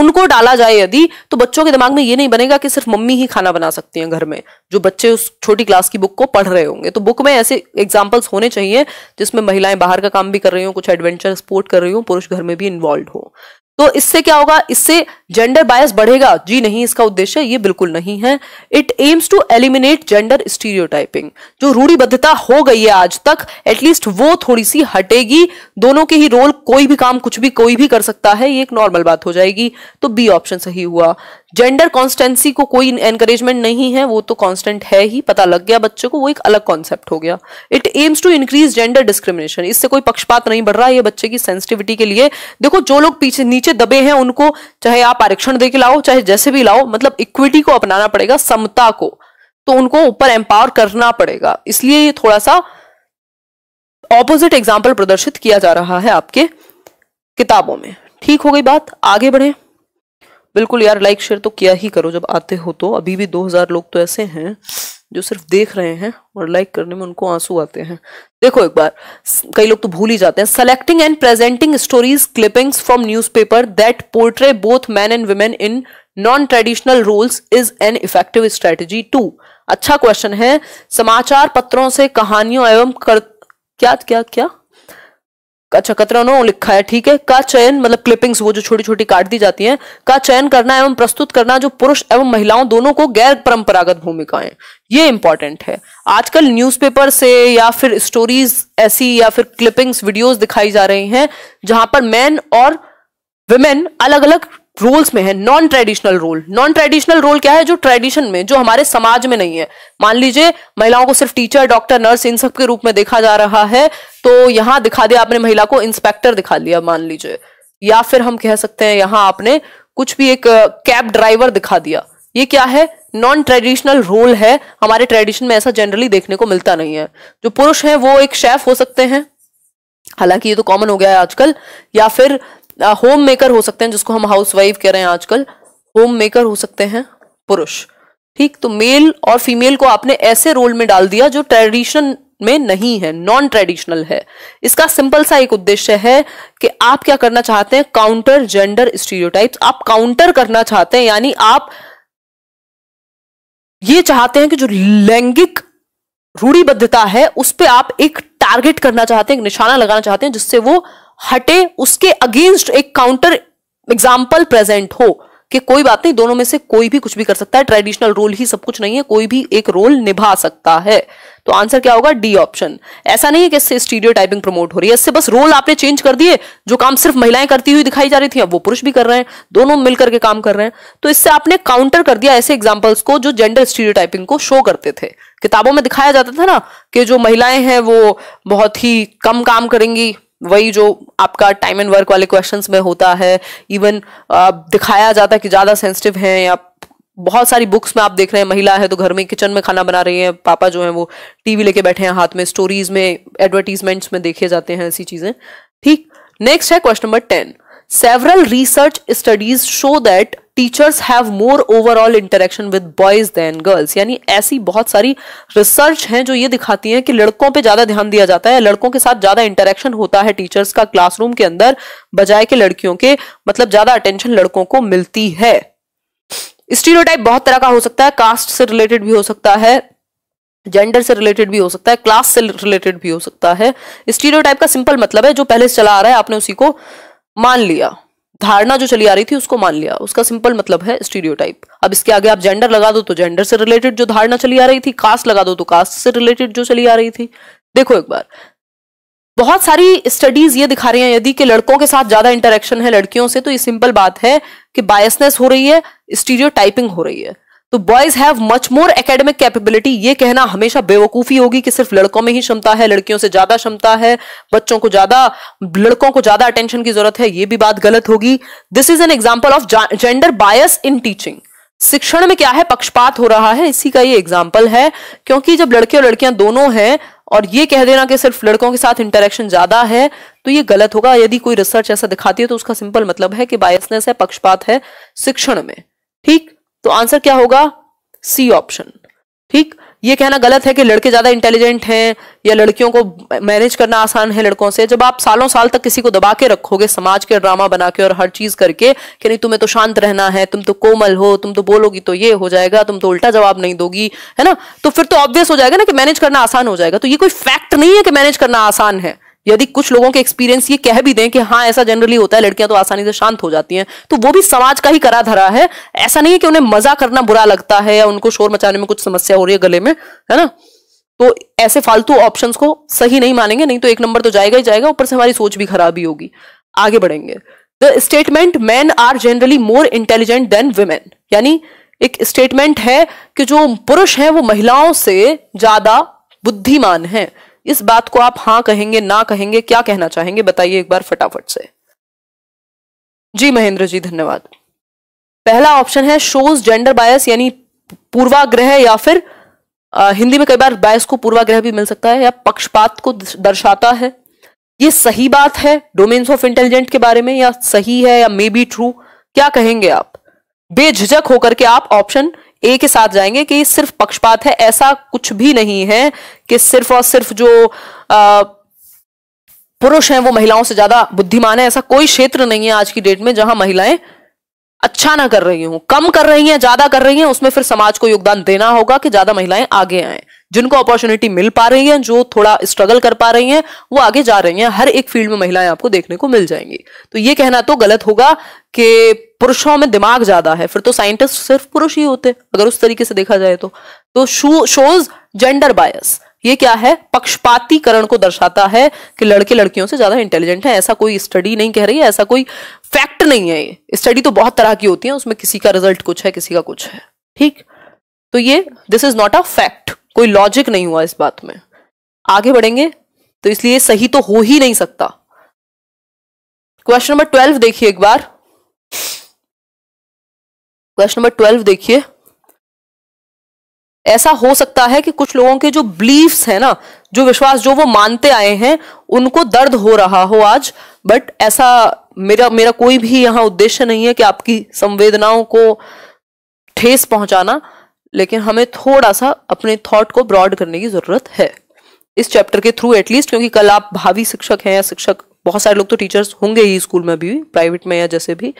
S1: उनको डाला जाए यदि तो बच्चों के दिमाग में ये नहीं बनेगा कि सिर्फ मम्मी ही खाना बना सकती हैं घर में जो बच्चे उस छोटी क्लास की बुक को पढ़ रहे होंगे तो बुक में ऐसे एग्जाम्पल्स होने चाहिए जिसमें महिलाएं बाहर का काम भी कर रही हों कुछ एडवेंचर स्पोर्ट कर रही हों पुरुष घर में भी इन्वॉल्व हो तो इससे क्या होगा इससे जेंडर बायस बढ़ेगा जी नहीं इसका उद्देश्य ये बिल्कुल नहीं है it aims to eliminate gender stereotyping जो रूढ़ीबद्धता हो गई है आज तक एटलीस्ट वो थोड़ी सी हटेगी दोनों के ही रोल कोई भी काम कुछ भी कोई भी कर सकता है ये एक नॉर्मल बात हो जाएगी तो बी ऑप्शन सही हुआ जेंडर कॉन्स्टेंसी को कोई एनकरेजमेंट नहीं है वो तो कॉन्स्टेंट है ही पता लग गया बच्चे को वो एक अलग कॉन्सेप्ट हो गया it aims to increase gender discrimination इससे कोई पक्षपात नहीं बढ़ रहा है ये बच्चे की सेंसिटिविटी के लिए देखो जो लोग पीछे नीचे दबे हैं उनको चाहे आप आरक्षण दे के लाओ चाहे जैसे भी लाओ मतलब इक्विटी को अपनाना पड़ेगा समता को तो उनको ऊपर एम्पावर करना पड़ेगा इसलिए ये थोड़ा सा ऑपोजिट एग्जाम्पल प्रदर्शित किया जा रहा है आपके किताबों में ठीक हो गई बात आगे बढ़े बिल्कुल यार लाइक शेयर तो किया ही करो जब आते हो तो अभी भी 2000 लोग तो ऐसे हैं जो सिर्फ देख रहे हैं और लाइक करने में उनको आंसू आते हैं देखो एक बार कई लोग तो भूल ही जाते हैं selecting and presenting stories clippings from newspaper that portray both men and women in non traditional roles is an effective strategy to अच्छा क्वेश्चन है समाचार पत्रों से कहानियों एवं कर क्या क्या क्या अच्छा कतरा नो लिखा है ठीक है का चयन मतलब क्लिपिंग्स वो जो छोटी छोटी काट दी जाती हैं का चयन करना एवं प्रस्तुत करना जो पुरुष एवं महिलाओं दोनों को गैर परंपरागत भूमिकाएं ये इंपॉर्टेंट है आजकल न्यूज़पेपर से या फिर स्टोरीज ऐसी या फिर क्लिपिंग्स वीडियोस दिखाई जा रही हैं जहां पर मैन और वुमेन अलग अलग रोल्स में है non traditional role non traditional role क्या है जो ट्रेडिशन में जो हमारे समाज में नहीं है मान लीजिए महिलाओं को सिर्फ टीचर डॉक्टर नर्स इन सब के रूप में देखा जा रहा है तो यहां दिखा दिया आपने महिला को इंस्पेक्टर दिखा दिया मान लीजिए या फिर हम कह सकते हैं यहाँ आपने कुछ भी एक कैब ड्राइवर दिखा दिया ये क्या है नॉन ट्रेडिशनल रोल है हमारे ट्रेडिशन में ऐसा जनरली देखने को मिलता नहीं है जो पुरुष है वो एक शेफ हो सकते हैं हालांकि ये तो कॉमन हो गया है आजकल या फिर होम मेकर हो सकते हैं जिसको हम हाउस वाइफ कह रहे हैं आजकल होम मेकर हो सकते हैं पुरुष ठीक तो मेल और फीमेल को आपने ऐसे रोल में डाल दिया जो ट्रेडिशन में नहीं है नॉन ट्रेडिशनल है इसका सिंपल सा एक उद्देश्य है कि आप क्या करना चाहते हैं काउंटर जेंडर स्टीरियोटाइप्स आप काउंटर करना चाहते हैं यानी आप ये चाहते हैं कि जो लैंगिक रूढ़ीबद्धता है उस पर आप एक टारगेट करना चाहते हैं एक निशाना लगाना चाहते हैं जिससे वो हटे उसके अगेंस्ट एक काउंटर एग्जाम्पल प्रेजेंट हो कि कोई बात नहीं दोनों में से कोई भी कुछ भी कर सकता है ट्रेडिशनल रोल ही सब कुछ नहीं है कोई भी एक रोल निभा सकता है तो आंसर क्या होगा डी ऑप्शन ऐसा नहीं है कि इससे स्टीडियो टाइपिंग प्रमोट हो रही है इससे बस रोल आपने चेंज कर दिए जो काम सिर्फ महिलाएं करती हुई दिखाई जा रही थी अब वो पुरुष भी कर रहे हैं दोनों मिलकर के काम कर रहे हैं तो इससे आपने काउंटर कर दिया ऐसे एग्जाम्पल्स को जो जेंडर स्टीडियो टाइपिंग को शो करते थे किताबों में दिखाया जाता था ना कि जो महिलाएं हैं वो बहुत ही कम काम करेंगी वही जो आपका टाइम एंड वर्क वाले क्वेश्चन में होता है इवन दिखाया जाता है कि ज़्यादा सेंसिटिव है या बहुत सारी बुक्स में आप देख रहे हैं महिला है तो घर में किचन में खाना बना रही है पापा जो है वो टीवी लेके बैठे हैं हाथ में स्टोरीज में एडवर्टीजमेंट्स में देखे जाते हैं ऐसी चीज़ें ठीक नेक्स्ट है question number ten Several research studies show that teachers have more overall interaction with boys than girls यानी ऐसी बहुत सारी रिसर्च हैं जो ये दिखाती हैं कि लड़कों पे ज्यादा ध्यान दिया जाता है लड़कों के साथ ज्यादा इंटरेक्शन होता है टीचर्स का क्लासरूम के अंदर बजाय के लड़कियों के मतलब ज्यादा अटेंशन लड़कों को मिलती है स्टीरियोटाइप बहुत तरह का हो सकता है कास्ट से रिलेटेड भी हो सकता है जेंडर से रिलेटेड भी हो सकता है क्लास से रिलेटेड भी हो सकता है स्टीरियोटाइप का सिंपल मतलब है जो पहले से चला आ रहा है आपने उसी को मान लिया धारणा जो चली आ रही थी उसको मान लिया उसका सिंपल मतलब है स्टीरियोटाइप अब इसके आगे आप जेंडर लगा दो तो जेंडर से रिलेटेड जो धारणा चली आ रही थी कास्ट लगा दो तो कास्ट से रिलेटेड जो चली आ रही थी देखो एक बार बहुत सारी स्टडीज ये दिखा रही हैं यदि कि लड़कों के साथ ज्यादा इंटरेक्शन है लड़कियों से तो ये सिंपल बात है कि बायसनेस हो रही है स्टीरियो हो रही है तो boys have much more academic capability ये कहना हमेशा बेवकूफी होगी कि सिर्फ लड़कों में ही क्षमता है लड़कियों से ज्यादा क्षमता है बच्चों को ज्यादा लड़कों को ज्यादा अटेंशन की जरूरत है ये भी बात गलत होगी this is an example of gender bias in teaching शिक्षण में क्या है पक्षपात हो रहा है इसी का ये एग्जाम्पल है क्योंकि जब लड़के और लड़कियां दोनों हैं और ये कह देना कि सिर्फ लड़कों के साथ इंटरेक्शन ज्यादा है तो ये गलत होगा यदि कोई रिसर्च ऐसा दिखाती है तो उसका सिंपल मतलब है कि बायसनेस है पक्षपात है शिक्षण में ठीक तो आंसर क्या होगा सी ऑप्शन ठीक ये कहना गलत है कि लड़के ज्यादा इंटेलिजेंट हैं या लड़कियों को मैनेज करना आसान है लड़कों से जब आप सालों साल तक किसी को दबा के रखोगे समाज के ड्रामा बना के और हर चीज करके कि नहीं तुम्हें तो शांत रहना है तुम तो कोमल हो तुम तो बोलोगी तो ये हो जाएगा तुम तो उल्टा जवाब नहीं दोगी है ना तो फिर तो ऑब्वियस हो जाएगा ना कि मैनेज करना आसान हो जाएगा तो ये कोई फैक्ट नहीं है कि मैनेज करना आसान है यदि कुछ लोगों के एक्सपीरियंस ये कह भी दें कि हाँ ऐसा जनरली होता है लड़कियां तो आसानी से शांत हो जाती हैं तो वो भी समाज का ही करा धरा है ऐसा नहीं है कि उन्हें मजा करना बुरा लगता है या उनको शोर मचाने में कुछ समस्या हो रही है गले में है ना तो ऐसे फालतू ऑप्शन को सही नहीं मानेंगे नहीं तो एक नंबर तो जाएगा ही जाएगा ऊपर से हमारी सोच भी खराब ही होगी आगे बढ़ेंगे the statement men are generally more intelligent than women यानी एक स्टेटमेंट है कि जो पुरुष है वो महिलाओं से ज्यादा बुद्धिमान है इस बात को आप हाँ कहेंगे ना कहेंगे क्या कहना चाहेंगे बताइए एक बार फटाफट से जी महेंद्र जी धन्यवाद पहला ऑप्शन है शोज जेंडर बायस यानी पूर्वाग्रह या फिर आ, हिंदी में कई बार बायस को पूर्वाग्रह भी मिल सकता है या पक्षपात को दर्शाता है ये सही बात है डोमेन्स ऑफ इंटेलिजेंट के बारे में या सही है या मे बी ट्रू क्या कहेंगे आप बेझिझक होकर के आप ऑप्शन ए के साथ जाएंगे कि सिर्फ पक्षपात है ऐसा कुछ भी नहीं है कि सिर्फ और सिर्फ जो पुरुष हैं वो महिलाओं से ज्यादा बुद्धिमान है ऐसा कोई क्षेत्र नहीं है आज की डेट में जहां महिलाएं अच्छा ना कर रही हूं कम कर रही हैं ज्यादा कर रही हैं उसमें फिर समाज को योगदान देना होगा कि ज्यादा महिलाएं आगे आए जिनको अपॉर्चुनिटी मिल पा रही है जो थोड़ा स्ट्रगल कर पा रही हैं वो आगे जा रही हैं हर एक फील्ड में महिलाएं आपको देखने को मिल जाएंगी तो ये कहना तो गलत होगा कि पुरुषों में दिमाग ज्यादा है फिर तो साइंटिस्ट सिर्फ पुरुष ही होते अगर उस तरीके से देखा जाए तो तो शोज जेंडर बायस ये क्या है पक्षपातीकरण को दर्शाता है कि लड़के लड़कियों से ज्यादा इंटेलिजेंट है ऐसा कोई स्टडी नहीं कह रही है ऐसा कोई फैक्ट नहीं है ये स्टडी तो बहुत तरह की होती है उसमें किसी का रिजल्ट कुछ है किसी का कुछ है ठीक तो ये this is not a fact कोई लॉजिक नहीं हुआ इस बात में आगे बढ़ेंगे तो इसलिए सही तो हो ही नहीं सकता क्वेश्चन नंबर ट्वेल्व देखिए एक बार क्वेश्चन नंबर ट्वेल्व देखिए ऐसा हो सकता है कि कुछ लोगों के जो बिलीफ है ना जो विश्वास जो वो मानते आए हैं उनको दर्द हो रहा हो आज बट ऐसा मेरा मेरा कोई भी यहाँ उद्देश्य नहीं है कि आपकी संवेदनाओं को ठेस पहुंचाना लेकिन हमें थोड़ा सा अपने थॉट को ब्रॉड करने की जरूरत है इस चैप्टर के थ्रू एटलीस्ट क्योंकि कल आप भावी शिक्षक हैं या शिक्षक बहुत सारे लोग तो टीचर्स होंगे ही स्कूल में भी प्राइवेट में या जैसे भी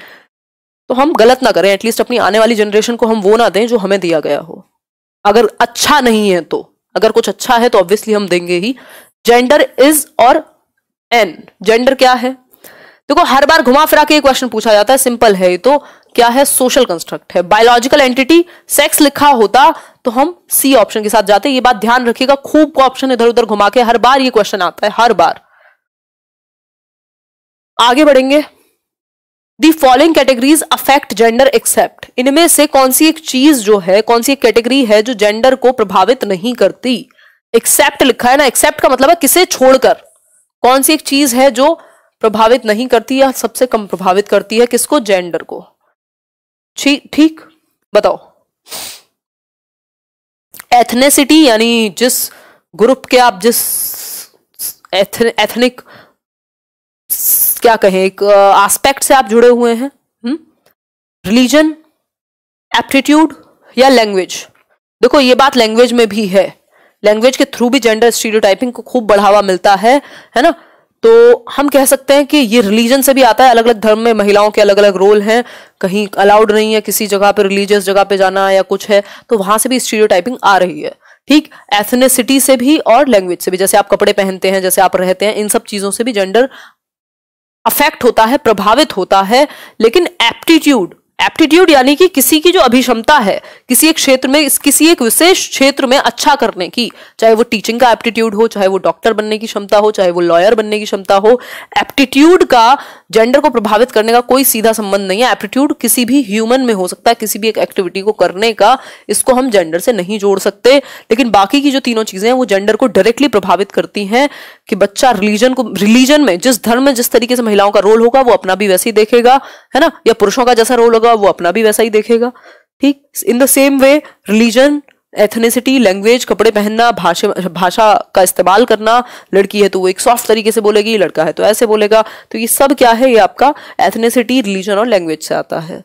S1: तो हम गलत ना करें एटलीस्ट अपनी आने वाली जनरेशन को हम वो ना दें जो हमें दिया गया हो अगर अच्छा नहीं है तो अगर कुछ अच्छा है तो ऑब्वियसली हम देंगे ही जेंडर इज और एन जेंडर क्या है देखो हर बार घुमा फिरा के क्वेश्चन पूछा जाता है सिंपल है ये तो क्या है सोशल कंस्ट्रक्ट है बायोलॉजिकल एंटिटी सेक्स लिखा होता तो हम सी ऑप्शन के साथ जाते ये बात ध्यान रखिएगा खूब ऑप्शन इधर उधर घुमा के हर बार ये क्वेश्चन आता है हर बार आगे बढ़ेंगे the following categories affect gender except इनमें से कौन सी एक चीज जो है कौन सी एक कैटेगरी है जो जेंडर को प्रभावित नहीं करती एक्सेप्ट लिखा है ना एक्सेप्ट का मतलब है किसे छोड़कर कौन सी एक चीज है जो प्रभावित नहीं करती या सबसे कम प्रभावित करती है किसको जेंडर को ठीक बताओ एथनेसिटी यानी जिस ग्रुप के आप जिस एथनिक क्या कहें एक आस्पेक्ट से आप जुड़े हुए हैं रिलीजन हम्म? एप्टीट्यूड या लैंग्वेज देखो ये बात लैंग्वेज में भी है लैंग्वेज के थ्रू भी जेंडर स्टीरियोटाइपिंग को खूब बढ़ावा मिलता है है ना तो हम कह सकते हैं कि ये रिलीजन से भी आता है अलग अलग धर्म में महिलाओं के अलग अलग रोल हैं कहीं अलाउड नहीं है किसी जगह पे रिलीजियस जगह पे जाना या कुछ है तो वहां से भी स्टीरियोटाइपिंग आ रही है ठीक एथनेसिटी से भी और लैंग्वेज से भी जैसे आप कपड़े पहनते हैं जैसे आप रहते हैं इन सब चीजों से भी जेंडर अफेक्ट होता है प्रभावित होता है लेकिन एप्टीट्यूड एप्टीट्यूड यानी कि किसी की जो अभिक्षमता है किसी एक क्षेत्र में किसी एक विशेष क्षेत्र में अच्छा करने की चाहे वो टीचिंग का एप्टीट्यूड हो चाहे वो डॉक्टर बनने की क्षमता हो चाहे वो लॉयर बनने की क्षमता हो एप्टीट्यूड का जेंडर को प्रभावित करने का कोई सीधा संबंध नहीं है एप्टीट्यूड किसी भी ह्यूमन में हो सकता है किसी भी एक एक्टिविटी को करने का इसको हम जेंडर से नहीं जोड़ सकते लेकिन बाकी की जो तीनों चीजें हैं वो जेंडर को डायरेक्टली प्रभावित करती हैं कि बच्चा रिलीजन को रिलीजन में जिस धर्म में जिस तरीके से महिलाओं का रोल होगा वो अपना भी वैसे ही देखेगा है ना या पुरुषों का जैसा रोल होगा वो अपना भी वैसा ही देखेगा ठीक in the same way religion ethnicity language कपड़े पहनना भाषा भाषा का इस्तेमाल करना लड़की है तो वो एक सॉफ्ट तरीके से बोलेगी लड़का है तो ऐसे बोलेगा तो ये सब क्या है ये आपका एथनिसिटी रिलीजन और लैंग्वेज से आता है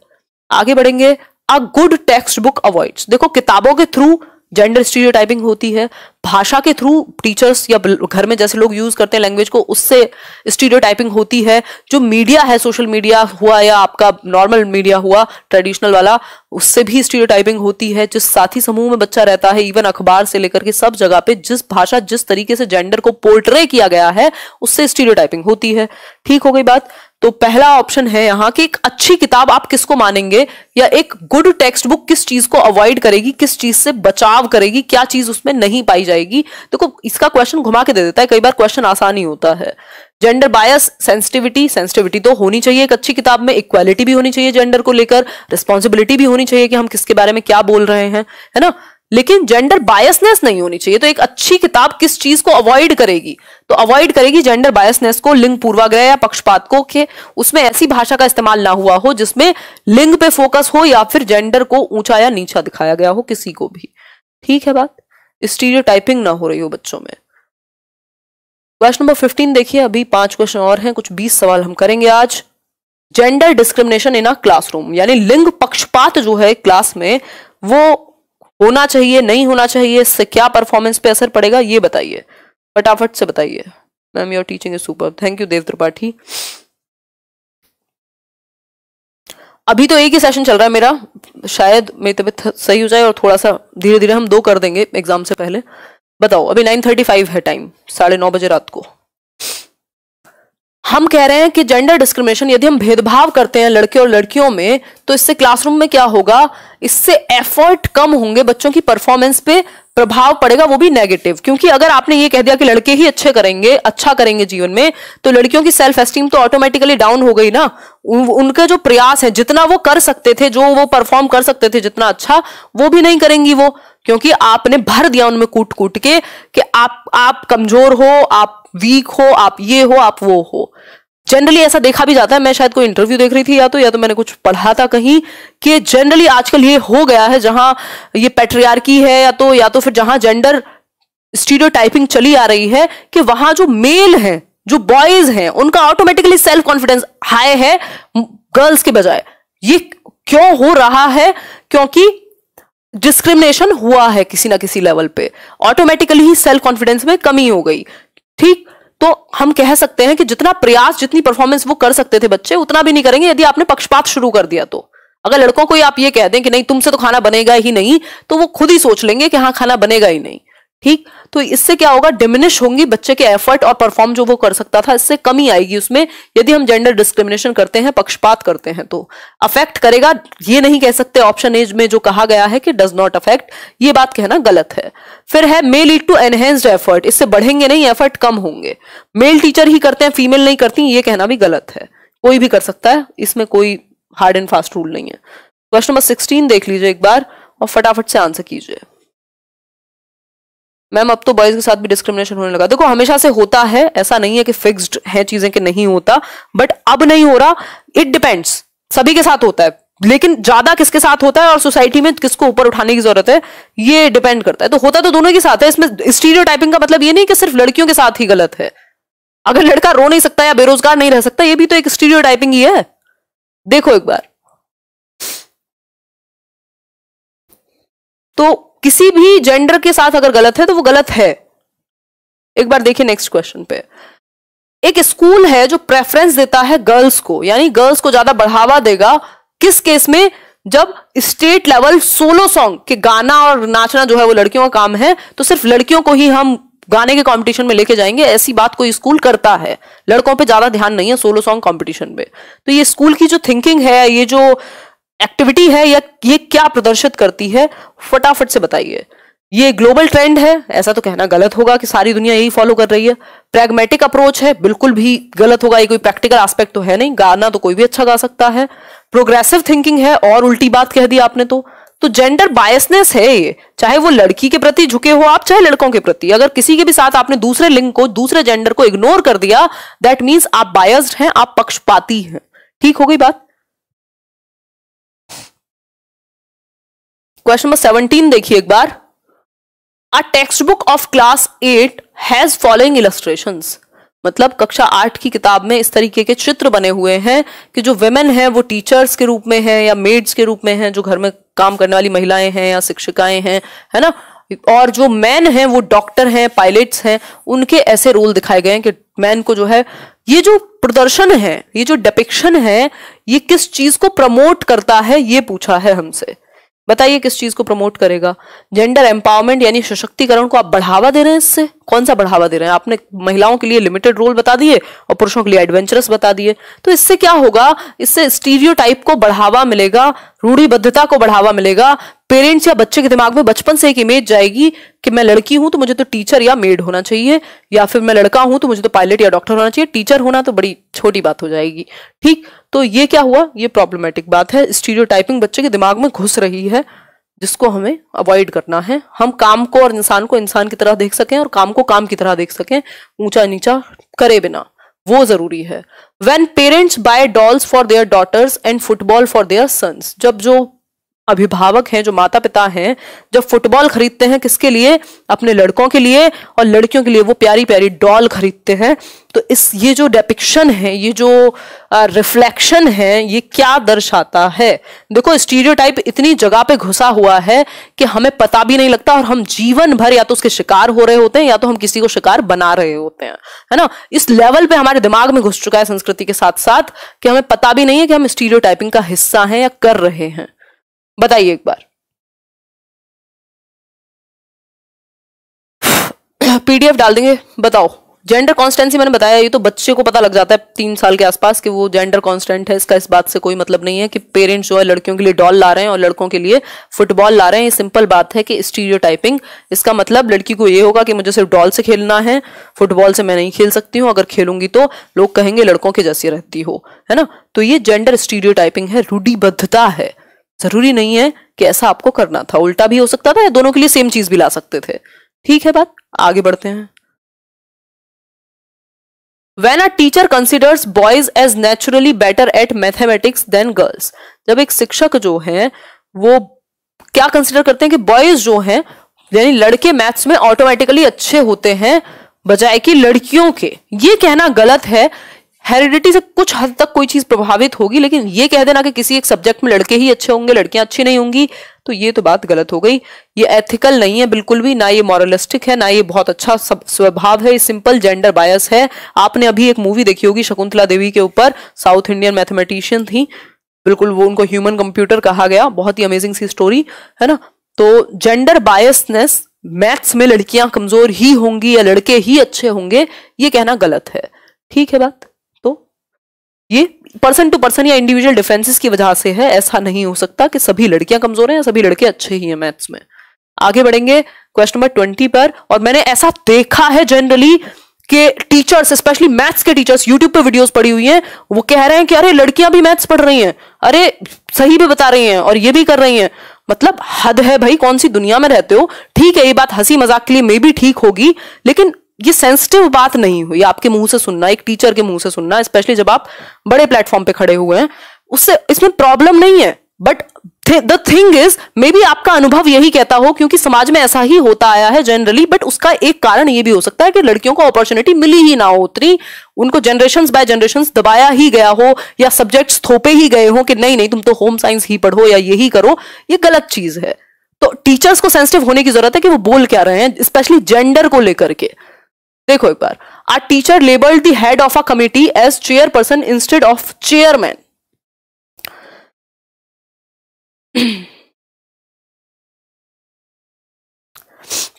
S1: आगे बढ़ेंगे a good text book avoids देखो किताबों के थ्रू जेंडर स्टीरियोटाइपिंग होती है भाषा के थ्रू टीचर्स या घर में जैसे लोग यूज करते हैं लैंग्वेज को उससे टाइपिंग होती है जो मीडिया है सोशल मीडिया हुआ या आपका नॉर्मल मीडिया हुआ ट्रेडिशनल वाला उससे भी टाइपिंग होती है जिस साथी समूह में बच्चा रहता है इवन अखबार से लेकर के सब जगह पे जिस भाषा जिस तरीके से जेंडर को पोर्ट्रे किया गया है उससे टाइपिंग होती है ठीक हो गई बात तो पहला ऑप्शन है यहाँ कि एक अच्छी किताब आप किसको मानेंगे या एक गुड टेक्स्ट बुक किस चीज को अवॉइड करेगी किस चीज से बचाव करेगी क्या चीज उसमें नहीं पाई जाएगी देखो तो इसका क्वेश्चन घुमा के दे देता है कई बार क्वेश्चन आसान ही होता है जेंडर बायस सेंसिटिविटी सेंसिटिविटी तो होनी चाहिए एक अच्छी किताब में इक्वालिटी भी होनी चाहिए जेंडर को लेकर रिस्पॉन्सिबिलिटी भी होनी चाहिए कि हम किसके बारे में क्या बोल रहे हैं है ना लेकिन जेंडर बायसनेस नहीं होनी चाहिए तो एक अच्छी किताब किस चीज को अवॉइड करेगी तो अवॉइड करेगी जेंडर बायसनेस को लिंग पूर्वाग्रह या पक्षपात को के उसमें ऐसी भाषा का इस्तेमाल ना हुआ हो जिसमें लिंग पे फोकस हो या फिर जेंडर को ऊंचा या नीचा दिखाया गया हो किसी को भी ठीक है बात टाइपिंग ना हो रही हो बच्चों में क्वेश्चन नंबर फिफ्टीन देखिए अभी पांच क्वेश्चन और हैं कुछ बीस सवाल हम करेंगे आज gender discrimination in a classroom यानी लिंग पक्षपात जो है क्लास में वो होना चाहिए नहीं होना चाहिए इससे क्या परफॉर्मेंस पे असर पड़ेगा ये बताइए फटाफट से बताइए ma'am your teaching is super thank you Dev Tripathi अभी तो एक ही सेशन चल रहा है मेरा शायद मेरी तबीयत सही हो जाए और थोड़ा सा धीरे धीरे हम दो कर देंगे एग्जाम से पहले बताओ अभी नाइन थर्टी फाइव है टाइम साढ़े नौ बजे रात को हम कह रहे हैं कि जेंडर डिस्क्रिमिनेशन यदि हम भेदभाव करते हैं लड़के और लड़कियों में तो इससे क्लासरूम में क्या होगा इससे एफर्ट कम होंगे बच्चों की परफॉर्मेंस पे प्रभाव पड़ेगा वो भी नेगेटिव क्योंकि अगर आपने ये कह दिया कि लड़के ही अच्छे करेंगे अच्छा करेंगे जीवन में तो लड़कियों की सेल्फ एस्टीम तो ऑटोमेटिकली डाउन हो गई ना उन, उनके जो प्रयास है जितना वो कर सकते थे जो वो परफॉर्म कर सकते थे जितना अच्छा वो भी नहीं करेंगी वो क्योंकि आपने भर दिया उनमें कूट कूट के कि आप आप कमजोर हो आप वीक हो आप ये हो आप वो हो जनरली ऐसा देखा भी जाता है मैं शायद कोई इंटरव्यू देख रही थी या तो या तो मैंने कुछ पढ़ा था कहीं कि जनरली आजकल ये हो गया है जहां ये पेट्रियार्की है या तो या तो फिर जहां जेंडर स्टीरियोटाइपिंग चली आ रही है कि वहां जो मेल है जो बॉयज हैं उनका ऑटोमेटिकली सेल्फ कॉन्फिडेंस हाई है गर्ल्स के बजाय ये क्यों हो रहा है क्योंकि डिस्क्रिमिनेशन हुआ है किसी ना किसी लेवल पे ऑटोमेटिकली ही सेल्फ कॉन्फिडेंस में कमी हो गई ठीक तो हम कह सकते हैं कि जितना प्रयास जितनी परफॉर्मेंस वो कर सकते थे बच्चे उतना भी नहीं करेंगे यदि आपने पक्षपात शुरू कर दिया तो अगर लड़कों को आप ये कह दें कि नहीं तुमसे तो खाना बनेगा ही नहीं तो वो खुद ही सोच लेंगे कि हाँ खाना बनेगा ही नहीं ठीक तो इससे क्या होगा डिमिनिश होंगी बच्चे के एफर्ट और परफॉर्म जो वो कर सकता था इससे कमी आएगी उसमें यदि हम जेंडर डिस्क्रिमिनेशन करते हैं पक्षपात करते हैं तो अफेक्ट करेगा ये नहीं कह सकते ऑप्शन एज में जो कहा गया है कि डज नॉट अफेक्ट ये बात कहना गलत है फिर है may lead to enhanced effort इससे बढ़ेंगे नहीं एफर्ट कम होंगे मेल टीचर ही करते हैं फीमेल नहीं करती ये कहना भी गलत है कोई भी कर सकता है इसमें कोई हार्ड एंड फास्ट रूल नहीं है क्वेश्चन नंबर सिक्सटीन देख लीजिए एक बार और फटाफट से आंसर कीजिए मैम अब तो बॉयज के साथ भी डिस्क्रिमिनेशन होने लगा देखो हमेशा से होता है ऐसा नहीं है कि फिक्स्ड है चीजें कि नहीं होता बट अब नहीं हो रहा इट डिपेंड्स सभी के साथ होता है लेकिन ज्यादा किसके साथ होता है और सोसाइटी में किसको ऊपर उठाने की जरूरत है ये डिपेंड करता है तो होता तो दोनों के साथ है इसमें स्टीरियो टाइपिंग का मतलब ये नहीं कि सिर्फ लड़कियों के साथ ही गलत है अगर लड़का रो नहीं सकता या बेरोजगार नहीं रह सकता ये भी तो एक स्टीरियो टाइपिंग ही है देखो एक बार तो किसी भी जेंडर के साथ अगर गलत है तो वो गलत है एक बार देखिए नेक्स्ट क्वेश्चन पे एक स्कूल है जो प्रेफरेंस देता है गर्ल्स को यानी गर्ल्स को ज्यादा बढ़ावा देगा किस केस में जब स्टेट लेवल सोलो सॉन्ग के गाना और नाचना जो है वो लड़कियों का काम है तो सिर्फ लड़कियों को ही हम गाने के कंपटीशन में लेके जाएंगे ऐसी बात कोई स्कूल करता है लड़कों पे ज्यादा ध्यान नहीं है सोलो सॉन्ग कंपटीशन पे तो ये स्कूल की जो थिंकिंग है ये जो एक्टिविटी है या ये क्या प्रदर्शित करती है फटाफट से बताइए ये ग्लोबल ट्रेंड है ऐसा तो कहना गलत होगा कि सारी दुनिया यही फॉलो कर रही है प्रैग्मेटिक अप्रोच है बिल्कुल भी गलत होगा ये कोई प्रैक्टिकल एस्पेक्ट तो है नहीं गाना तो कोई भी अच्छा गा सकता है प्रोग्रेसिव थिंकिंग है और उल्टी बात कह दी आपने तो तो जेंडर बायसनेस है ये चाहे वो लड़की के प्रति झुके हो आप चाहे लड़कों के प्रति अगर किसी के भी साथ आपने दूसरे लिंग को दूसरे जेंडर को इग्नोर कर दिया दैट मीन्स आप बायस्ड हैं आप पक्षपाती हैं ठीक हो गई बात क्वेश्चन नंबर सेवनटीन देखिए एक बार a text book of class eight has following illustration मतलब कक्षा आठ की किताब में इस तरीके के चित्र बने हुए हैं कि जो वेमेन है वो टीचर्स के रूप में है या मेड्स के रूप में है जो घर में काम करने वाली महिलाएं हैं या शिक्षिकाएं हैं है ना और जो मैन हैं वो डॉक्टर हैं पायलट्स हैं उनके ऐसे रोल दिखाए गए हैं कि मैन को जो है ये जो प्रदर्शन है ये जो डिपिक्शन है ये किस चीज को प्रमोट करता है ये पूछा है हमसे बताइए किस चीज को प्रमोट करेगा जेंडर एम्पावरमेंट यानी सशक्तिकरण को आप बढ़ावा दे रहे हैं इससे कौन सा बढ़ावा दे रहे हैं आपने महिलाओं के लिए लिमिटेड रोल बता दिए और पुरुषों के लिए एडवेंचरस बता दिए तो इससे क्या होगा इससे स्टीरियोटाइप को बढ़ावा मिलेगा रूढ़ीबद्धता को बढ़ावा मिलेगा पेरेंट्स या बच्चे के दिमाग में बचपन से एक इमेज जाएगी कि मैं लड़की हूं तो मुझे तो टीचर या मेड होना चाहिए या फिर मैं लड़का हूं तो मुझे तो पायलट या डॉक्टर होना चाहिए टीचर होना तो बड़ी छोटी बात हो जाएगी ठीक तो ये क्या हुआ ये प्रॉब्लमेटिक बात है स्टीरियो बच्चे के दिमाग में घुस रही है जिसको हमें अवॉइड करना है हम काम को और इंसान को इंसान की तरह देख सकें और काम को काम की तरह देख सकें ऊंचा नीचा करे बिना वो जरूरी है when parents buy dolls for their daughters and football for their sons जब जो अभिभावक हैं जो माता पिता हैं जब फुटबॉल खरीदते हैं किसके लिए अपने लड़कों के लिए और लड़कियों के लिए वो प्यारी प्यारी डॉल खरीदते हैं तो इस ये जो डेपिक्शन है ये जो रिफ्लेक्शन है ये क्या दर्शाता है देखो स्टीरियोटाइप इतनी जगह पे घुसा हुआ है कि हमें पता भी नहीं लगता और हम जीवन भर या तो उसके शिकार हो रहे होते हैं या तो हम किसी को शिकार बना रहे होते हैं है ना इस लेवल पे हमारे दिमाग में घुस चुका है संस्कृति के साथ साथ कि हमें पता भी नहीं है कि हम स्टीरियोटाइपिंग का हिस्सा हैं या कर रहे हैं बताइए एक बार पीडीएफ डाल देंगे बताओ जेंडर कॉन्स्टेंसी मैंने बताया ये तो बच्चे को पता लग जाता है तीन साल के आसपास कि वो जेंडर कॉन्स्टेंट है इसका इस बात से कोई मतलब नहीं है कि पेरेंट्स जो है लड़कियों के लिए डॉल ला रहे हैं और लड़कों के लिए फुटबॉल ला रहे हैं ये सिंपल बात है कि स्टीरियो इसका मतलब लड़की को ये होगा कि मुझे सिर्फ डॉल से खेलना है फुटबॉल से मैं नहीं खेल सकती हूँ अगर खेलूंगी तो लोग कहेंगे लड़कों के जैसी रहती हो है ना तो ये जेंडर स्टीरियो है रूढ़ीबद्धता है जरूरी नहीं है कि ऐसा आपको करना था उल्टा भी हो सकता था या दोनों के लिए सेम चीज भी ला सकते थे ठीक है बात आगे बढ़ते हैं when a teacher considers boys as naturally better at mathematics than girls जब एक शिक्षक जो है वो क्या कंसिडर करते हैं कि बॉयज जो है यानी लड़के मैथ्स में ऑटोमेटिकली अच्छे होते हैं बजाय कि लड़कियों के ये कहना गलत है हेरिडिटी से कुछ हद तक कोई चीज प्रभावित होगी लेकिन ये कह देना कि किसी एक सब्जेक्ट में लड़के ही अच्छे होंगे लड़कियां अच्छी नहीं होंगी तो ये तो बात गलत हो गई ये एथिकल नहीं है बिल्कुल भी ना ये मॉरलिस्टिक है ना ये बहुत अच्छा स्वभाव है ये सिंपल जेंडर बायस है आपने अभी एक मूवी देखी होगी शकुंतला देवी के ऊपर साउथ इंडियन मैथमेटिशियन थी बिल्कुल वो उनको ह्यूमन कंप्यूटर कहा गया बहुत ही अमेजिंग सी स्टोरी है ना तो जेंडर बायसनेस मैथ्स में लड़कियां कमजोर ही होंगी या लड़के ही अच्छे होंगे ये कहना गलत है ठीक है बात ये पर्सन टू पर्सन या इंडिविजुअल डिफेंसेस की वजह से है ऐसा नहीं हो सकता कि सभी लड़कियां कमजोर हैं या सभी लड़के अच्छे ही हैं मैथ्स में आगे बढ़ेंगे क्वेश्चन नंबर ट्वेंटी पर और मैंने ऐसा देखा है जनरली के टीचर्स स्पेशली मैथ्स के टीचर्स यूट्यूब पर वीडियोस पड़ी हुई हैं वो कह रहे हैं कि अरे लड़कियां भी मैथ्स पढ़ रही हैं अरे सही भी बता रही हैं और ये भी कर रही हैं मतलब हद है भाई कौन सी दुनिया में रहते हो ठीक है ये बात हंसी मजाक के लिए मे भी ठीक होगी लेकिन ये सेंसिटिव बात नहीं हुई आपके मुंह से सुनना एक टीचर के मुंह से सुनना स्पेशली जब आप बड़े प्लेटफॉर्म पे खड़े हुए हैं उससे इसमें प्रॉब्लम नहीं है but the thing is maybe आपका अनुभव यही कहता हो क्योंकि समाज में ऐसा ही होता आया है जनरली बट उसका एक कारण ये भी हो सकता है कि लड़कियों को अपॉर्चुनिटी मिली ही ना हो उतनी उनको जनरेशन बाय जनरेशन दबाया ही गया हो या सब्जेक्ट्स थोपे ही गए हो कि नहीं नहीं तुम तो होम साइंस ही पढ़ो या यही करो ये गलत चीज है तो टीचर्स को सेंसिटिव होने की जरूरत है कि वो बोल क्या रहे हैं स्पेशली जेंडर को लेकर के देखो एक बार a teacher labelled the head of a committee as chairperson instead of chairman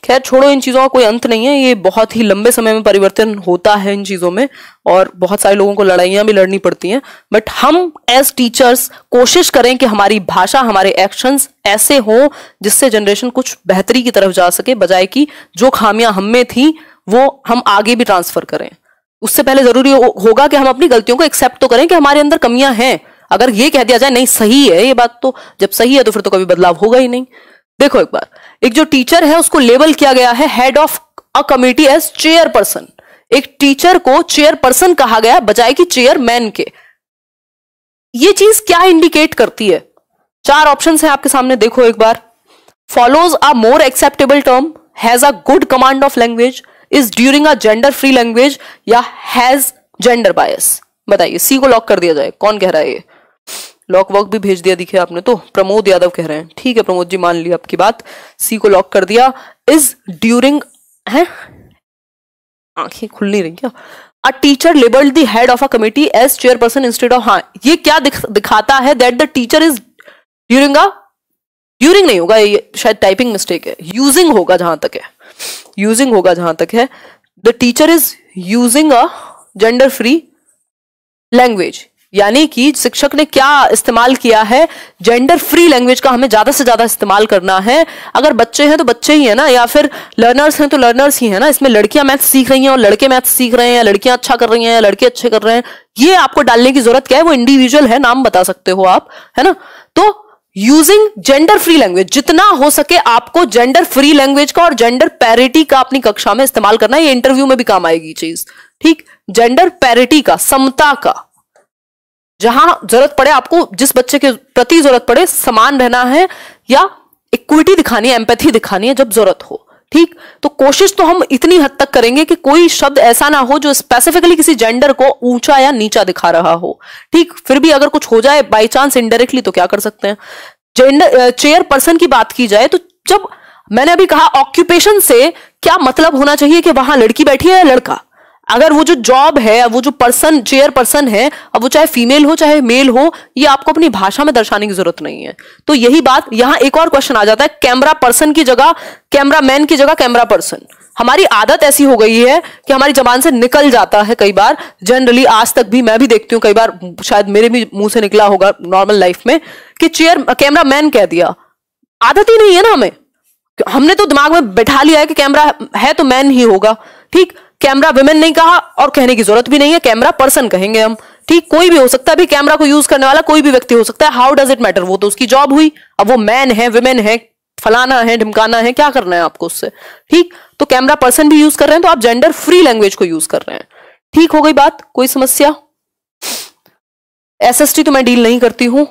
S1: खैर छोड़ो इन चीजों का कोई अंत नहीं है ये बहुत ही लंबे समय में परिवर्तन होता है इन चीजों में और बहुत सारे लोगों को लड़ाइयां भी लड़नी पड़ती हैं बट हम एज टीचर्स कोशिश करें कि हमारी भाषा हमारे एक्शंस ऐसे हो जिससे जनरेशन कुछ बेहतरी की तरफ जा सके बजाय कि जो खामियां हम में थी वो हम आगे भी ट्रांसफर करें उससे पहले जरूरी हो, होगा कि हम अपनी गलतियों को एक्सेप्ट तो करें कि हमारे अंदर कमियां हैं अगर ये कह दिया जाए नहीं सही है ये बात तो जब सही है तो फिर तो कभी बदलाव होगा ही नहीं देखो एक बार एक जो टीचर है उसको लेबल किया गया है head of a committee as chairperson एक टीचर को चेयर पर्सन कहा गया बजाय कि चेयरमैन के ये चीज क्या इंडिकेट करती है चार ऑप्शन है आपके सामने देखो एक बार follows a more acceptable term has a good command of language is during a gender free language या हैज जेंडर बायस बताइए सी को लॉक कर दिया जाए कौन कह रहा है ये लॉक वॉक भी भेज दिया दिखे आपने तो प्रमोद यादव कह रहे हैं ठीक है प्रमोद जी मान ली आपकी बात सी को लॉक कर दिया इज ड्यूरिंग है आंखें खुल नहीं रही क्या a teacher label the head of a committee as chairperson instead of हाँ ये क्या दिख, दिखाता है that the teacher is during a during नहीं होगा ये शायद टाइपिंग मिस्टेक है यूजिंग होगा जहां तक है यूजिंग होगा जहां तक है the teacher is using a gender free language यानी कि शिक्षक ने क्या इस्तेमाल किया है जेंडर फ्री लैंग्वेज का हमें ज्यादा से ज्यादा इस्तेमाल करना है अगर बच्चे हैं तो बच्चे ही है ना या फिर लर्नर्स हैं तो लर्नर्स ही है ना इसमें लड़कियां मैथ्स सीख रही हैं और लड़के मैथ्स सीख रहे हैं या लड़कियां अच्छा कर रही हैं या लड़के अच्छे कर रहे हैं ये आपको डालने की जरूरत क्या है वो इंडिविजुअल है नाम बता सकते हो आप है ना तो यूजिंग जेंडर फ्री लैंग्वेज जितना हो सके आपको जेंडर फ्री लैंग्वेज का और जेंडर पैरिटी का अपनी कक्षा में इस्तेमाल करना है ये इंटरव्यू में भी काम आएगी चीज ठीक जेंडर पैरिटी का समता का जहां जरूरत पड़े आपको जिस बच्चे के प्रति जरूरत पड़े समान रहना है या इक्विटी दिखानी है एम्पैथी दिखानी है जब जरूरत हो ठीक तो कोशिश तो हम इतनी हद तक करेंगे कि कोई शब्द ऐसा ना हो जो स्पेसिफिकली किसी जेंडर को ऊंचा या नीचा दिखा रहा हो ठीक फिर भी अगर कुछ हो जाए बाई चांस इनडायरेक्टली तो क्या कर सकते हैं जेंडर चेयर पर्सन की बात की जाए तो जब मैंने अभी कहा ऑक्यूपेशन से क्या मतलब होना चाहिए कि वहां लड़की बैठी है या लड़का अगर वो जो जॉब है वो जो पर्सन चेयर पर्सन है अब वो चाहे फीमेल हो चाहे मेल हो ये आपको अपनी भाषा में दर्शाने की जरूरत नहीं है तो यही बात यहाँ एक और क्वेश्चन आ जाता है कैमरा पर्सन की जगह कैमरा मैन की जगह कैमरा पर्सन हमारी आदत ऐसी हो गई है कि हमारी जबान से निकल जाता है कई बार जनरली आज तक भी मैं भी देखती हूँ कई बार शायद मेरे भी मुंह से निकला होगा नॉर्मल लाइफ में कि चेयर कैमरा मैन कह दिया आदत ही नहीं है ना हमें हमने तो दिमाग में बैठा लिया है कि कैमरा है तो मैन ही होगा ठीक कैमरा वुमेन नहीं कहा और कहने की जरूरत भी नहीं है कैमरा पर्सन कहेंगे हम ठीक कोई भी हो सकता है अभी कैमरा को यूज करने वाला कोई भी व्यक्ति हो सकता है हाउ डज इट मैटर वो तो उसकी जॉब हुई अब वो मैन है वुमेन है फलाना है ढिमकाना है क्या करना है आपको उससे ठीक तो कैमरा पर्सन भी यूज कर रहे हैं तो आप जेंडर फ्री लैंग्वेज को यूज कर रहे हैं ठीक हो गई बात कोई समस्या एसएसटी तो मैं डील नहीं करती हूं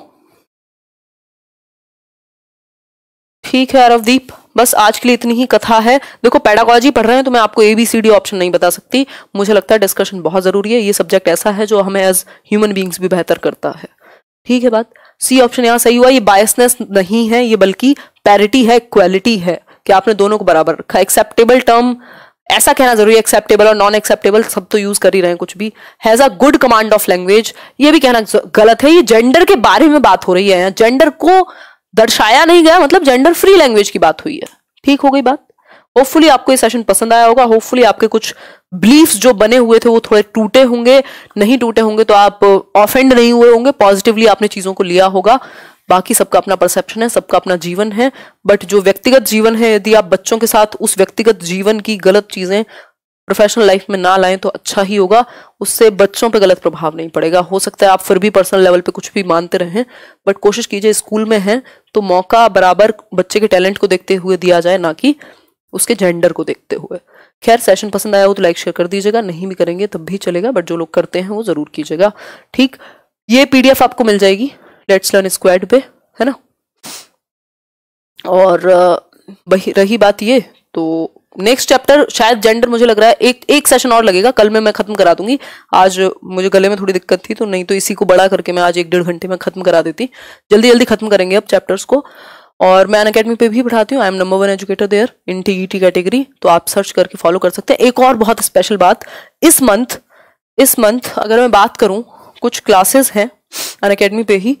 S1: ठीक है अरवदीप बस आज के लिए इतनी ही कथा है देखो पैडागोलॉजी पढ़ रहे हैं तो मैं आपको A B C D option नहीं बता सकती मुझे लगता है डिस्कशन बहुत ज़रूरी है ये सब्जेक्ट ऐसा है जो हमें एज ह्यूमन बींग्स भी बेहतर करता है ठीक है बात सी ऑप्शन यहाँ सही हुआ ये बायसनेस नहीं है ये बल्कि पैरिटी है क्वालिटी है कि आपने दोनों को बराबर रखा एक्सेप्टेबल टर्म ऐसा कहना जरूरी है एक्सेप्टेबल और नॉन एक्सेप्टेबल सब तो यूज कर ही रहे हैं कुछ भी has a good command of language ये भी कहना गलत है ये जेंडर के बारे में बात हो रही है जेंडर को दर्शाया नहीं गया मतलब जेंडर फ्री लैंग्वेज की बात हुई है ठीक हो गई बात होपफुली आपको ये सेशन पसंद आया होगा होपफुली आपके कुछ बिलीफ जो बने हुए थे वो थोड़े टूटे होंगे नहीं टूटे होंगे तो आप ऑफेंड नहीं हुए होंगे पॉजिटिवली आपने चीजों को लिया होगा बाकी सबका अपना परसेप्शन है सबका अपना जीवन है बट जो व्यक्तिगत जीवन है यदि आप बच्चों के साथ उस व्यक्तिगत जीवन की गलत चीजें प्रोफेशनल लाइफ में ना लाएं तो अच्छा ही होगा उससे बच्चों पे गलत प्रभाव नहीं पड़ेगा हो सकता है आप फिर भी पर्सनल लेवल पे कुछ भी मानते रहें बट कोशिश कीजिए स्कूल में हैं तो मौका बराबर बच्चे के टैलेंट को देखते हुए दिया जाए ना कि उसके जेंडर को देखते हुए खैर सेशन पसंद आया हो तो लाइक शेयर कर दीजिएगा नहीं भी करेंगे तब भी चलेगा बट जो लोग करते हैं वो ज़रूर कीजिएगा ठीक ये पी आपको मिल जाएगी लेट्स लर्न स्क्वाड पे है ना और रही बात ये तो नेक्स्ट चैप्टर शायद जेंडर मुझे लग रहा है एक एक सेशन और लगेगा कल में मैं खत्म करा दूंगी आज मुझे गले में थोड़ी दिक्कत थी तो नहीं तो इसी को बड़ा करके मैं आज एक डेढ़ घंटे में खत्म करा देती जल्दी जल्दी खत्म करेंगे अब चैप्टर्स को और मैं अन अकेडमी पे भी पढ़ाती हूँ I am number one educator there in T category तो आप सर्च करके फॉलो कर सकते हैं एक और बहुत स्पेशल बात इस मंथ इस मंथ अगर मैं बात करूँ कुछ क्लासेस हैं अन अकेडमी पे ही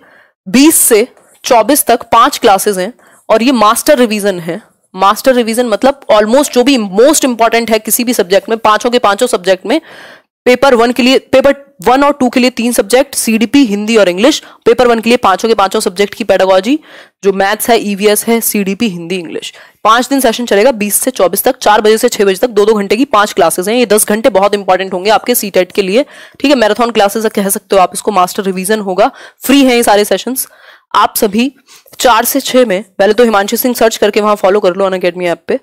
S1: बीस से चौबीस तक पांच क्लासेस हैं और ये मास्टर रिवीजन है मास्टर रिवीजन मतलब ऑलमोस्ट जो भी मोस्ट इंपॉर्टेंट है किसी भी सब्जेक्ट में पांचों के पांचों सब्जेक्ट में पेपर वन के लिए पेपर वन और टू के लिए तीन सब्जेक्ट सीडीपी हिंदी और इंग्लिश पेपर वन के लिए पांचों के पांचों सब्जेक्ट की पेडागोजी जो मैथ्स है ईवीएस e है सीडीपी हिंदी इंग्लिश पांच दिन सेशन चलेगा बीस से चौबीस तक चार बजे से छह बजे तक दो दो घंटे की पांच क्लासेस हैं ये दस घंटे बहुत इंपॉर्टेंट होंगे आपके सी e के लिए ठीक है मैराथन क्लासेस कह सकते हो आप इसको मास्टर रिविजन होगा फ्री है ये सारे सेशन आप सभी चार से छः में पहले तो हिमांशु सिंह सर्च करके वहाँ फॉलो कर लो अन अकेडमी ऐप पे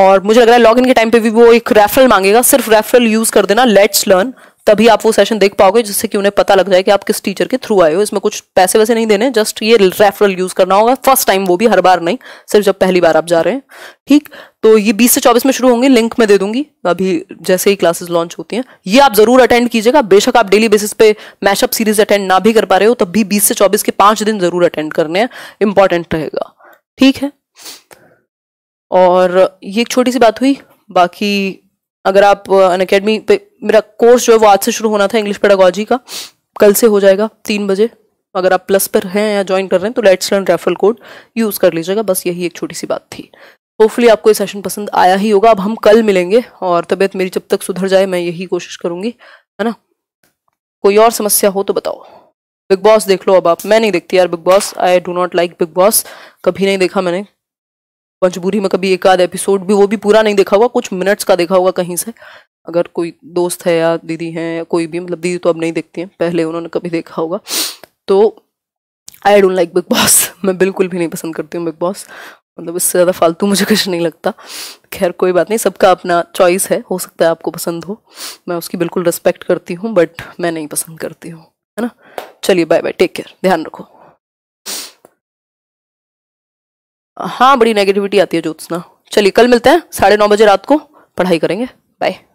S1: और मुझे लग रहा है लॉग इन के टाइम पे भी वो एक रेफरल मांगेगा सिर्फ रेफरल यूज कर देना लेट्स लर्न तभी आप वो सेशन देख पाओगे जिससे कि उन्हें पता लग जाए कि आप किस टीचर के थ्रू आए हो इसमें कुछ पैसे वैसे नहीं देने जस्ट ये रेफरल यूज करना होगा फर्स्ट टाइम वो भी हर बार नहीं सिर्फ जब पहली बार आप जा रहे हैं ठीक तो ये बीस से चौबीस में शुरू होंगे लिंक में दे दूंगी अभी जैसे ही क्लासेस लॉन्च होती हैं ये आप जरूर अटेंड कीजिएगा बेशक आप डेली बेसिस पे मैशअप सीरीज अटेंड ना भी कर पा रहे हो तब भी बीस से चौबीस के पांच दिन जरूर अटेंड करने हैं इंपॉर्टेंट रहेगा ठीक है और ये एक छोटी सी बात हुई बाकी अगर आप अन अकेडमी पे मेरा कोर्स जो है वो आज से शुरू होना था इंग्लिश पेडागोजी का कल से हो जाएगा तीन बजे अगर आप प्लस पर हैं या ज्वाइन कर रहे हैं तो let's learn referral code use कर लीजिएगा बस यही एक छोटी सी बात थी होपफुली आपको ये सेशन पसंद आया ही होगा अब हम कल मिलेंगे और तबीयत मेरी जब तक सुधर जाए मैं यही कोशिश करूँगी है ना कोई और समस्या हो तो बताओ बिग बॉस देख लो अब आप मैं नहीं देखती यार big boss I do not like big boss कभी नहीं देखा मैंने मजबूरी में कभी एक आध एपिसोड भी वो भी पूरा नहीं देखा हुआ कुछ मिनट्स का देखा हुआ कहीं से अगर कोई दोस्त है या दीदी हैं या कोई भी मतलब दीदी तो अब नहीं देखती हैं पहले उन्होंने कभी देखा होगा तो I don't like big boss मैं बिल्कुल भी नहीं पसंद करती हूँ बिग बॉस मतलब इससे ज़्यादा फालतू मुझे कुछ नहीं लगता खैर कोई बात नहीं सबका अपना चॉइस है हो सकता है आपको पसंद हो मैं उसकी बिल्कुल रिस्पेक्ट करती हूँ बट मैं नहीं पसंद करती हूँ है ना चलिए बाय बाय टेक केयर ध्यान रखो हाँ बड़ी नेगेटिविटी आती है ज्योत्सना चलिए कल मिलते हैं साढ़े नौ बजे रात को पढ़ाई करेंगे बाय